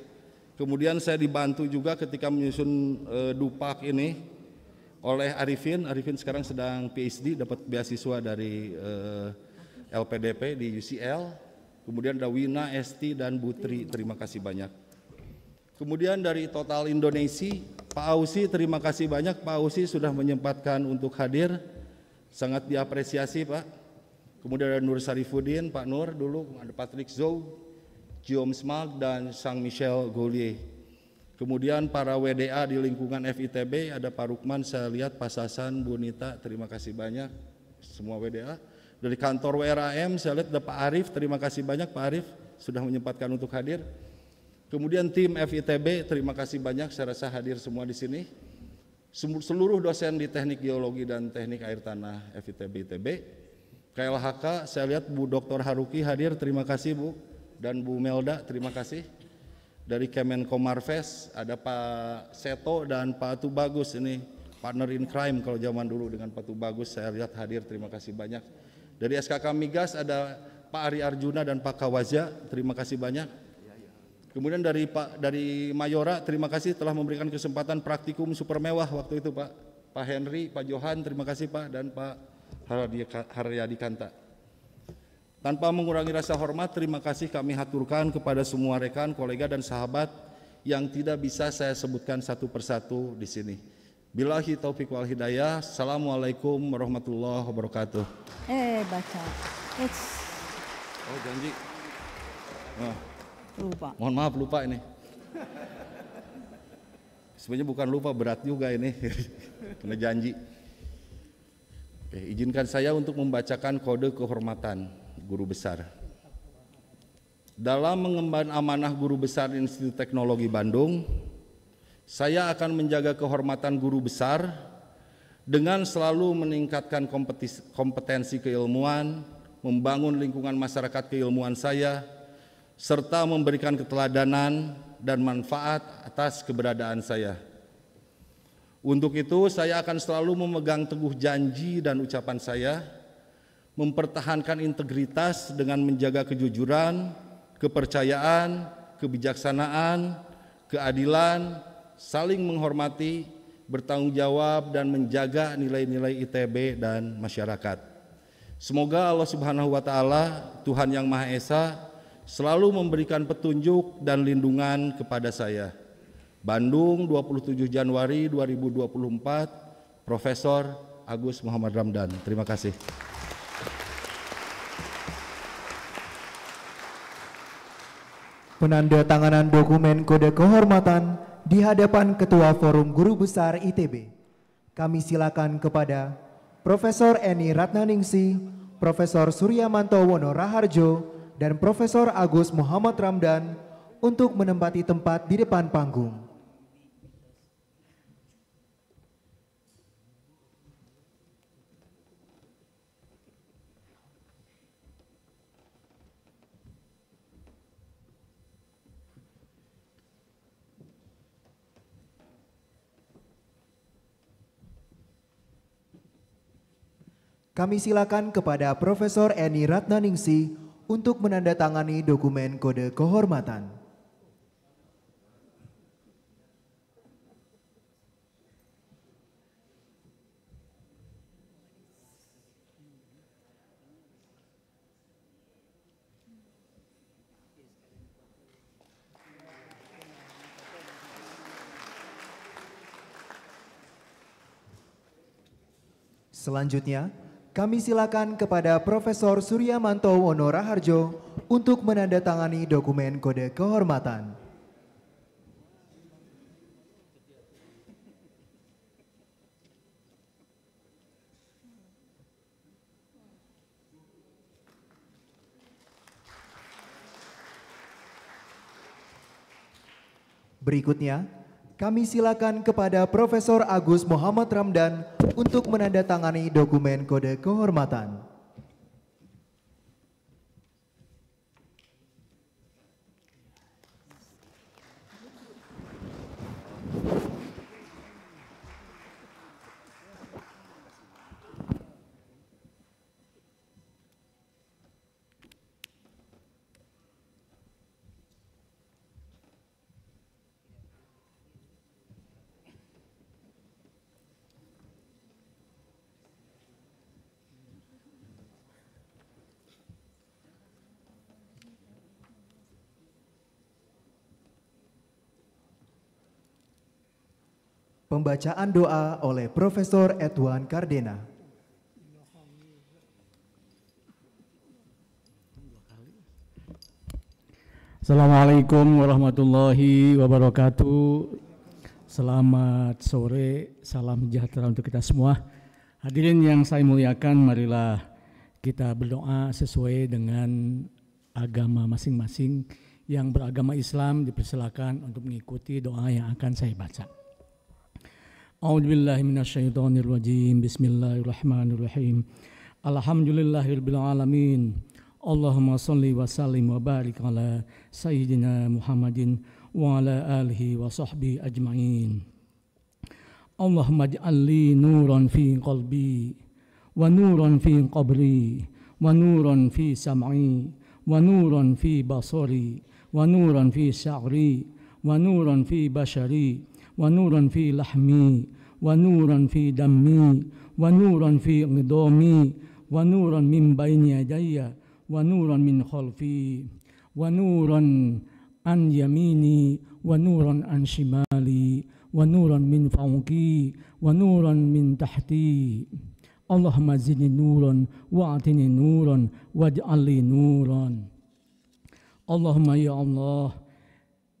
Kemudian saya dibantu juga ketika menyusun e, dupak ini oleh Arifin. Arifin sekarang sedang PhD, dapat beasiswa dari e, eh, LPDP di UCL. Kemudian ada Wina, Esti, dan Butri. Terima kasih banyak. Kemudian dari total Indonesia, Pak Ausi terima kasih banyak Pak Ausi sudah menyempatkan untuk hadir. Sangat diapresiasi Pak. Kemudian ada Nur Sarifudin, Pak Nur dulu, ada Patrick Zou, Guillaume Smag, dan Sang Michel Gaulier. Kemudian para WDA di lingkungan FITB, ada Pak Rukman, saya lihat Pak Sasan, Bu Nita, terima kasih banyak semua WDA. Dari kantor WRAM, saya lihat ada Pak Arief, terima kasih banyak Pak Arief sudah menyempatkan untuk hadir. Kemudian tim FITB, terima kasih banyak saya rasa hadir semua di sini. Seluruh dosen di Teknik Geologi dan Teknik Air Tanah FITB ITB. KLHK, saya lihat Bu Dr. Haruki hadir, terima kasih Bu. Dan Bu Melda, terima kasih. Dari Kemenko Marves, ada Pak Seto dan Pak Tubagus ini partner in crime kalau zaman dulu dengan Pak Tubagus saya lihat hadir, terima kasih banyak. Dari SKK Migas ada Pak Ari Arjuna dan Pak Kawaja, terima kasih banyak Kemudian dari Pak dari Mayora, terima kasih telah memberikan kesempatan praktikum super mewah waktu itu Pak. Pak Henry, Pak Johan, terima kasih Pak dan Pak Haryadi Kanta. Tanpa mengurangi rasa hormat, terima kasih kami haturkan kepada semua rekan, kolega dan sahabat yang tidak bisa saya sebutkan satu persatu di sini. Bilahi Taufiq wal hidayah. Assalamualaikum warahmatullahi wabarakatuh. Eh baca. It's... Oh janji. Nah. Lupa. Mohon maaf lupa ini. Sebenarnya bukan lupa berat juga ini. [laughs] Kena janji. Oke, izinkan saya untuk membacakan kode kehormatan guru besar. Dalam mengemban amanah guru besar Institut Teknologi Bandung, saya akan menjaga kehormatan guru besar dengan selalu meningkatkan kompetensi keilmuan, membangun lingkungan masyarakat keilmuan saya, serta memberikan keteladanan dan manfaat atas keberadaan saya. Untuk itu, saya akan selalu memegang teguh janji dan ucapan saya, mempertahankan integritas dengan menjaga kejujuran, kepercayaan, kebijaksanaan, keadilan, saling menghormati, bertanggung jawab, dan menjaga nilai-nilai ITB dan masyarakat. Semoga Allah Subhanahu wa Ta'ala, Tuhan Yang Maha Esa, selalu memberikan petunjuk dan lindungan kepada saya. Bandung 27 Januari 2024, Profesor Agus Muhammad Ramdan. Terima kasih. Penanda tanganan dokumen kode kehormatan di hadapan Ketua Forum Guru Besar ITB. Kami silakan kepada Profesor Eni Ratnaningsi, Profesor Suryamanto Raharjo dan Profesor Agus Muhammad Ramdan untuk menempati tempat di depan panggung. Kami silakan kepada Profesor Eni Ratnaningsih untuk menandatangani dokumen kode kehormatan. Selanjutnya, kami silakan kepada Profesor Suryamanto Wono Raharjo untuk menandatangani dokumen kode kehormatan. Berikutnya, kami silakan kepada Profesor Agus Muhammad Ramdan untuk menandatangani dokumen kode kehormatan. Pembacaan doa oleh Profesor Edwan Kardena. Assalamualaikum warahmatullahi wabarakatuh. Selamat sore, salam sejahtera untuk kita semua. Hadirin yang saya muliakan, marilah kita berdoa sesuai dengan agama masing-masing. Yang beragama Islam dipersilakan untuk mengikuti doa yang akan saya baca. أعوذ بالله من الشيطان الرجيم بسم الله الرحمن الرحيم الحمد لله رب العالمين اللهم صل وسلم وبارك على سيدنا محمد وعلى آله وصحبه أجمعين اللهم اجعل لي نورا في قلبي ونورا في قبري ونورا في سمعي ونورا في بصري ونورا في شعري ونورا في بشري ونورا في لحمي ونورا في دمي ونورا في عظامي ونورا من بين يدي ونورا من خلفي ونورا عن يميني ونورا عن شمالي ونورا من فوقي ونورا من تحتي اللهم زدني نورا واعطني نورا واجعل لي نورا اللهم يا الله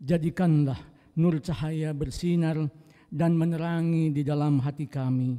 jadikanlah nur cahaya bersinar dan menerangi di dalam hati kami,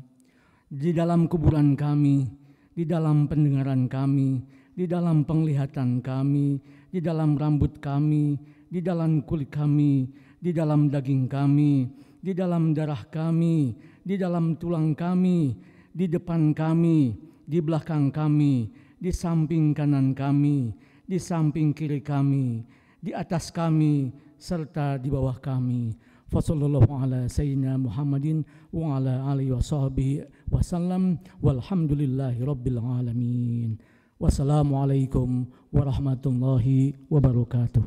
di dalam kuburan kami, di dalam pendengaran kami, di dalam penglihatan kami, di dalam rambut kami, di dalam kulit kami, di dalam daging kami, di dalam darah kami, di dalam tulang kami, di depan kami, di belakang kami, di samping kanan kami, di samping kiri kami, di atas kami, serta di bawah kami. Fasallallahu ala sayyidina Muhammadin wa ala alihi wa sahbihi wasallam walhamdulillahi rabbil alamin. Wassalamualaikum warahmatullahi wabarakatuh.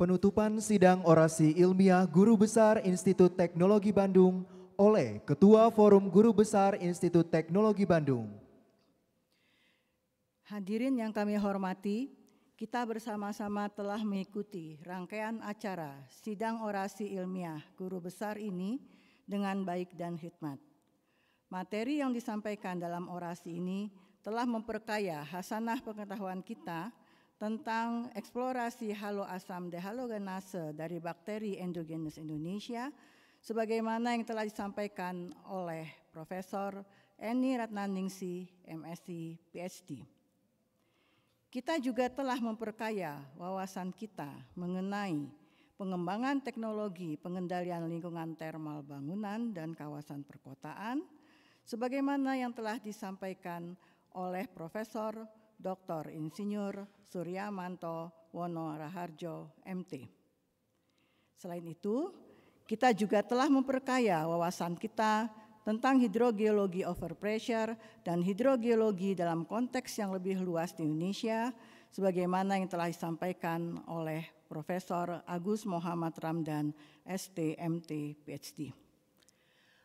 Penutupan sidang orasi ilmiah Guru Besar Institut Teknologi Bandung oleh Ketua Forum Guru Besar Institut Teknologi Bandung, Hadirin yang kami hormati, kita bersama-sama telah mengikuti rangkaian acara sidang orasi ilmiah guru besar ini dengan baik dan hikmat. Materi yang disampaikan dalam orasi ini telah memperkaya hasanah pengetahuan kita tentang eksplorasi haloasam dehalogenase dari bakteri endogenus Indonesia sebagaimana yang telah disampaikan oleh Profesor Eni Ratnaningsi, MSc, PhD. Kita juga telah memperkaya wawasan kita mengenai pengembangan teknologi pengendalian lingkungan termal bangunan dan kawasan perkotaan, sebagaimana yang telah disampaikan oleh Profesor Dr. Insinyur Suryamanto Wono Raharjo, MT. Selain itu, kita juga telah memperkaya wawasan kita tentang hidrogeologi overpressure dan hidrogeologi dalam konteks yang lebih luas di Indonesia sebagaimana yang telah disampaikan oleh Profesor Agus Muhammad Ramdan, STMT, PhD.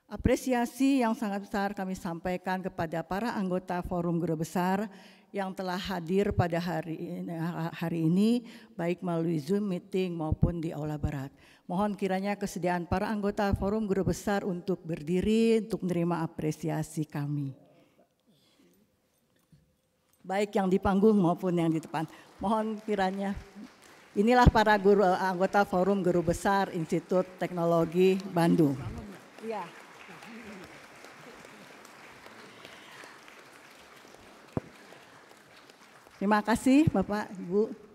Apresiasi yang sangat besar kami sampaikan kepada para anggota Forum Guru Besar yang telah hadir pada hari ini, hari ini baik melalui Zoom meeting maupun di Aula Barat. Mohon kiranya kesediaan para anggota Forum Guru Besar untuk berdiri untuk menerima apresiasi kami. Baik yang di panggung maupun yang di depan. Mohon kiranya inilah para guru eh, anggota Forum Guru Besar Institut Teknologi Bandung. Ya. Terima kasih Bapak, Ibu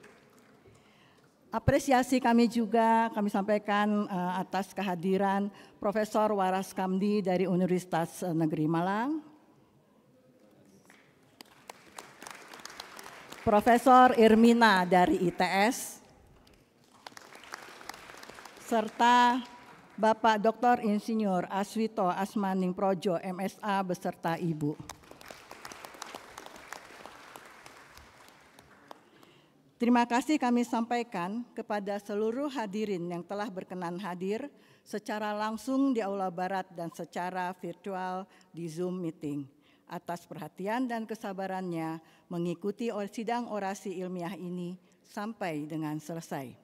apresiasi kami juga kami sampaikan uh, atas kehadiran Profesor Waras Kamdi dari Universitas eh, Negeri Malang. Profesor Irmina dari ITS serta Bapak Dr. Insinyur Aswito Asmaning Projo MSA beserta Ibu. Terima kasih kami sampaikan kepada seluruh hadirin yang telah berkenan hadir secara langsung di Aula Barat dan secara virtual di Zoom meeting atas perhatian dan kesabarannya mengikuti sidang orasi ilmiah ini sampai dengan selesai.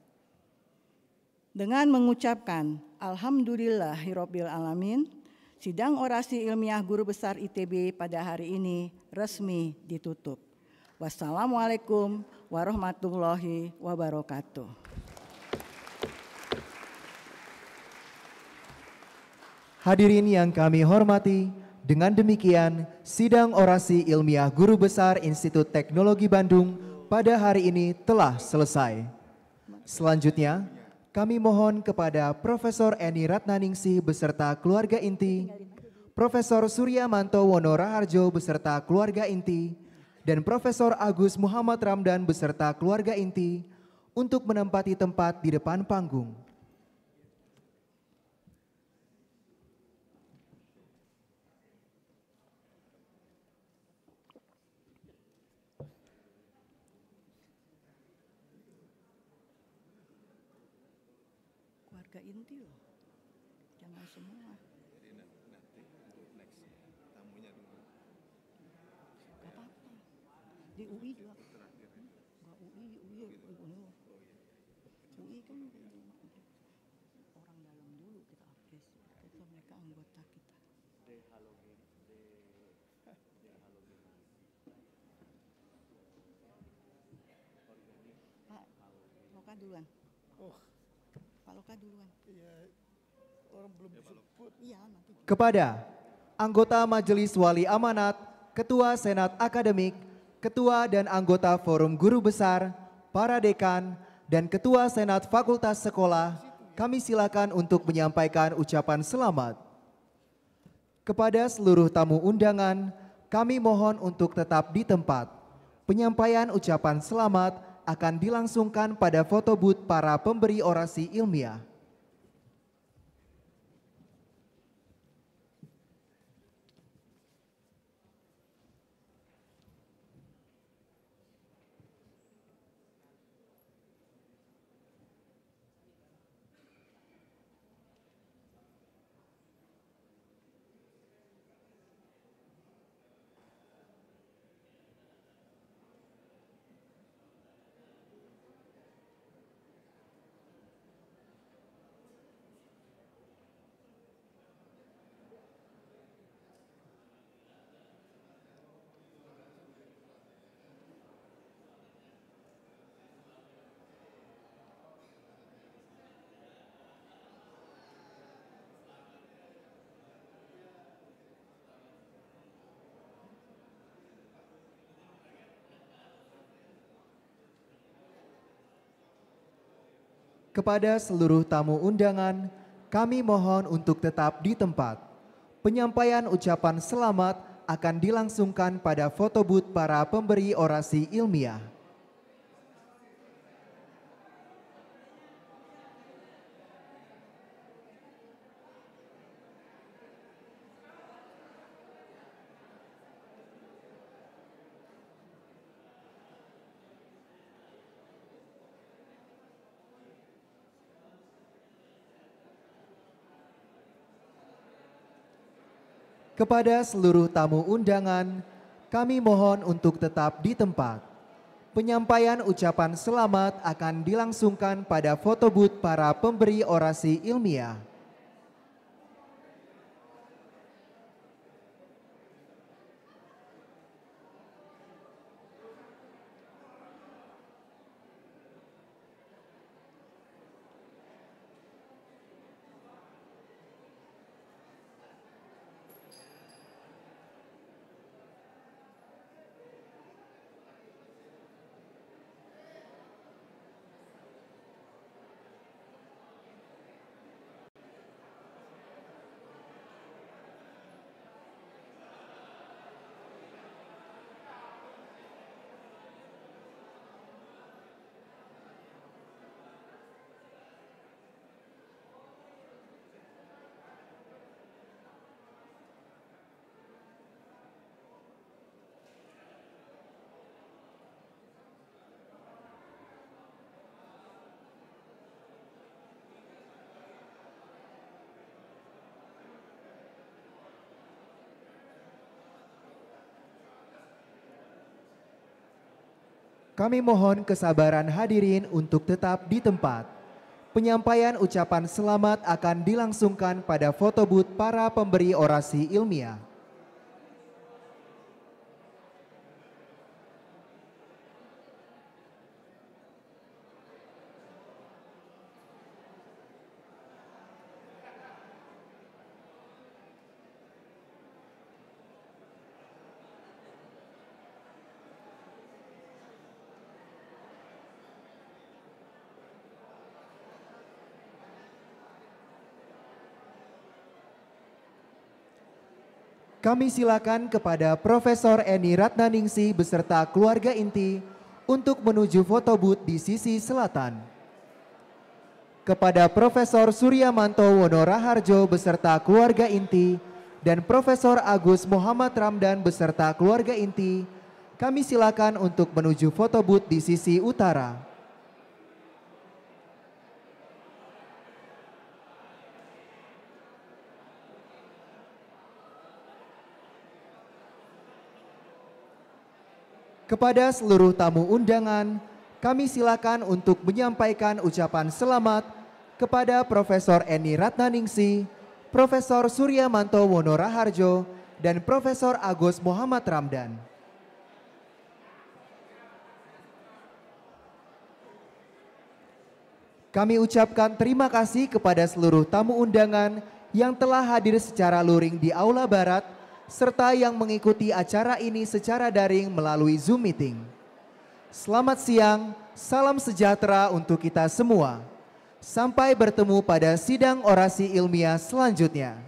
Dengan mengucapkan Alhamdulillah Hirobil Alamin, sidang orasi ilmiah Guru Besar ITB pada hari ini resmi ditutup. Wassalamualaikum warahmatullahi wabarakatuh. Hadirin yang kami hormati, dengan demikian sidang orasi ilmiah Guru Besar Institut Teknologi Bandung pada hari ini telah selesai. Selanjutnya, kami mohon kepada Profesor Eni Ratnaningsih beserta keluarga inti, Profesor Surya Manto Wonora Harjo beserta keluarga inti, dan Profesor Agus Muhammad Ramdan beserta keluarga inti untuk menempati tempat di depan panggung. Keluarga inti loh, jangan semua. di UI juga nggak UI UI ya, UI UI kan gitu. orang dalam dulu kita update kita mereka anggota kita Pak Loka duluan oh Pak Loka duluan iya orang belum iya, disebut iya nanti kepada anggota Majelis Wali Amanat Ketua Senat Akademik Ketua dan anggota Forum Guru Besar, para dekan, dan Ketua Senat Fakultas Sekolah, kami silakan untuk menyampaikan ucapan selamat. Kepada seluruh tamu undangan, kami mohon untuk tetap di tempat. Penyampaian ucapan selamat akan dilangsungkan pada fotobooth para pemberi orasi ilmiah. Kepada seluruh tamu undangan, kami mohon untuk tetap di tempat. Penyampaian ucapan selamat akan dilangsungkan pada fotobooth para pemberi orasi ilmiah. Kepada seluruh tamu undangan, kami mohon untuk tetap di tempat. Penyampaian ucapan selamat akan dilangsungkan pada fotobut para pemberi orasi ilmiah. Kami mohon kesabaran hadirin untuk tetap di tempat. Penyampaian ucapan selamat akan dilangsungkan pada fotobut para pemberi orasi ilmiah. Kami silakan kepada Profesor Eni Ratnaningsi beserta keluarga inti untuk menuju foto booth di sisi selatan. Kepada Profesor Suryamanto Wonoraharjo beserta keluarga inti dan Profesor Agus Muhammad Ramdan beserta keluarga inti, kami silakan untuk menuju foto booth di sisi utara. Kepada seluruh tamu undangan, kami silakan untuk menyampaikan ucapan selamat kepada Profesor Eni Ratnaningsi, Profesor Surya Manto Wonoraharjo, dan Profesor Agus Muhammad Ramdan. Kami ucapkan terima kasih kepada seluruh tamu undangan yang telah hadir secara luring di Aula Barat serta yang mengikuti acara ini secara daring melalui Zoom meeting. Selamat siang, salam sejahtera untuk kita semua. Sampai bertemu pada sidang orasi ilmiah selanjutnya.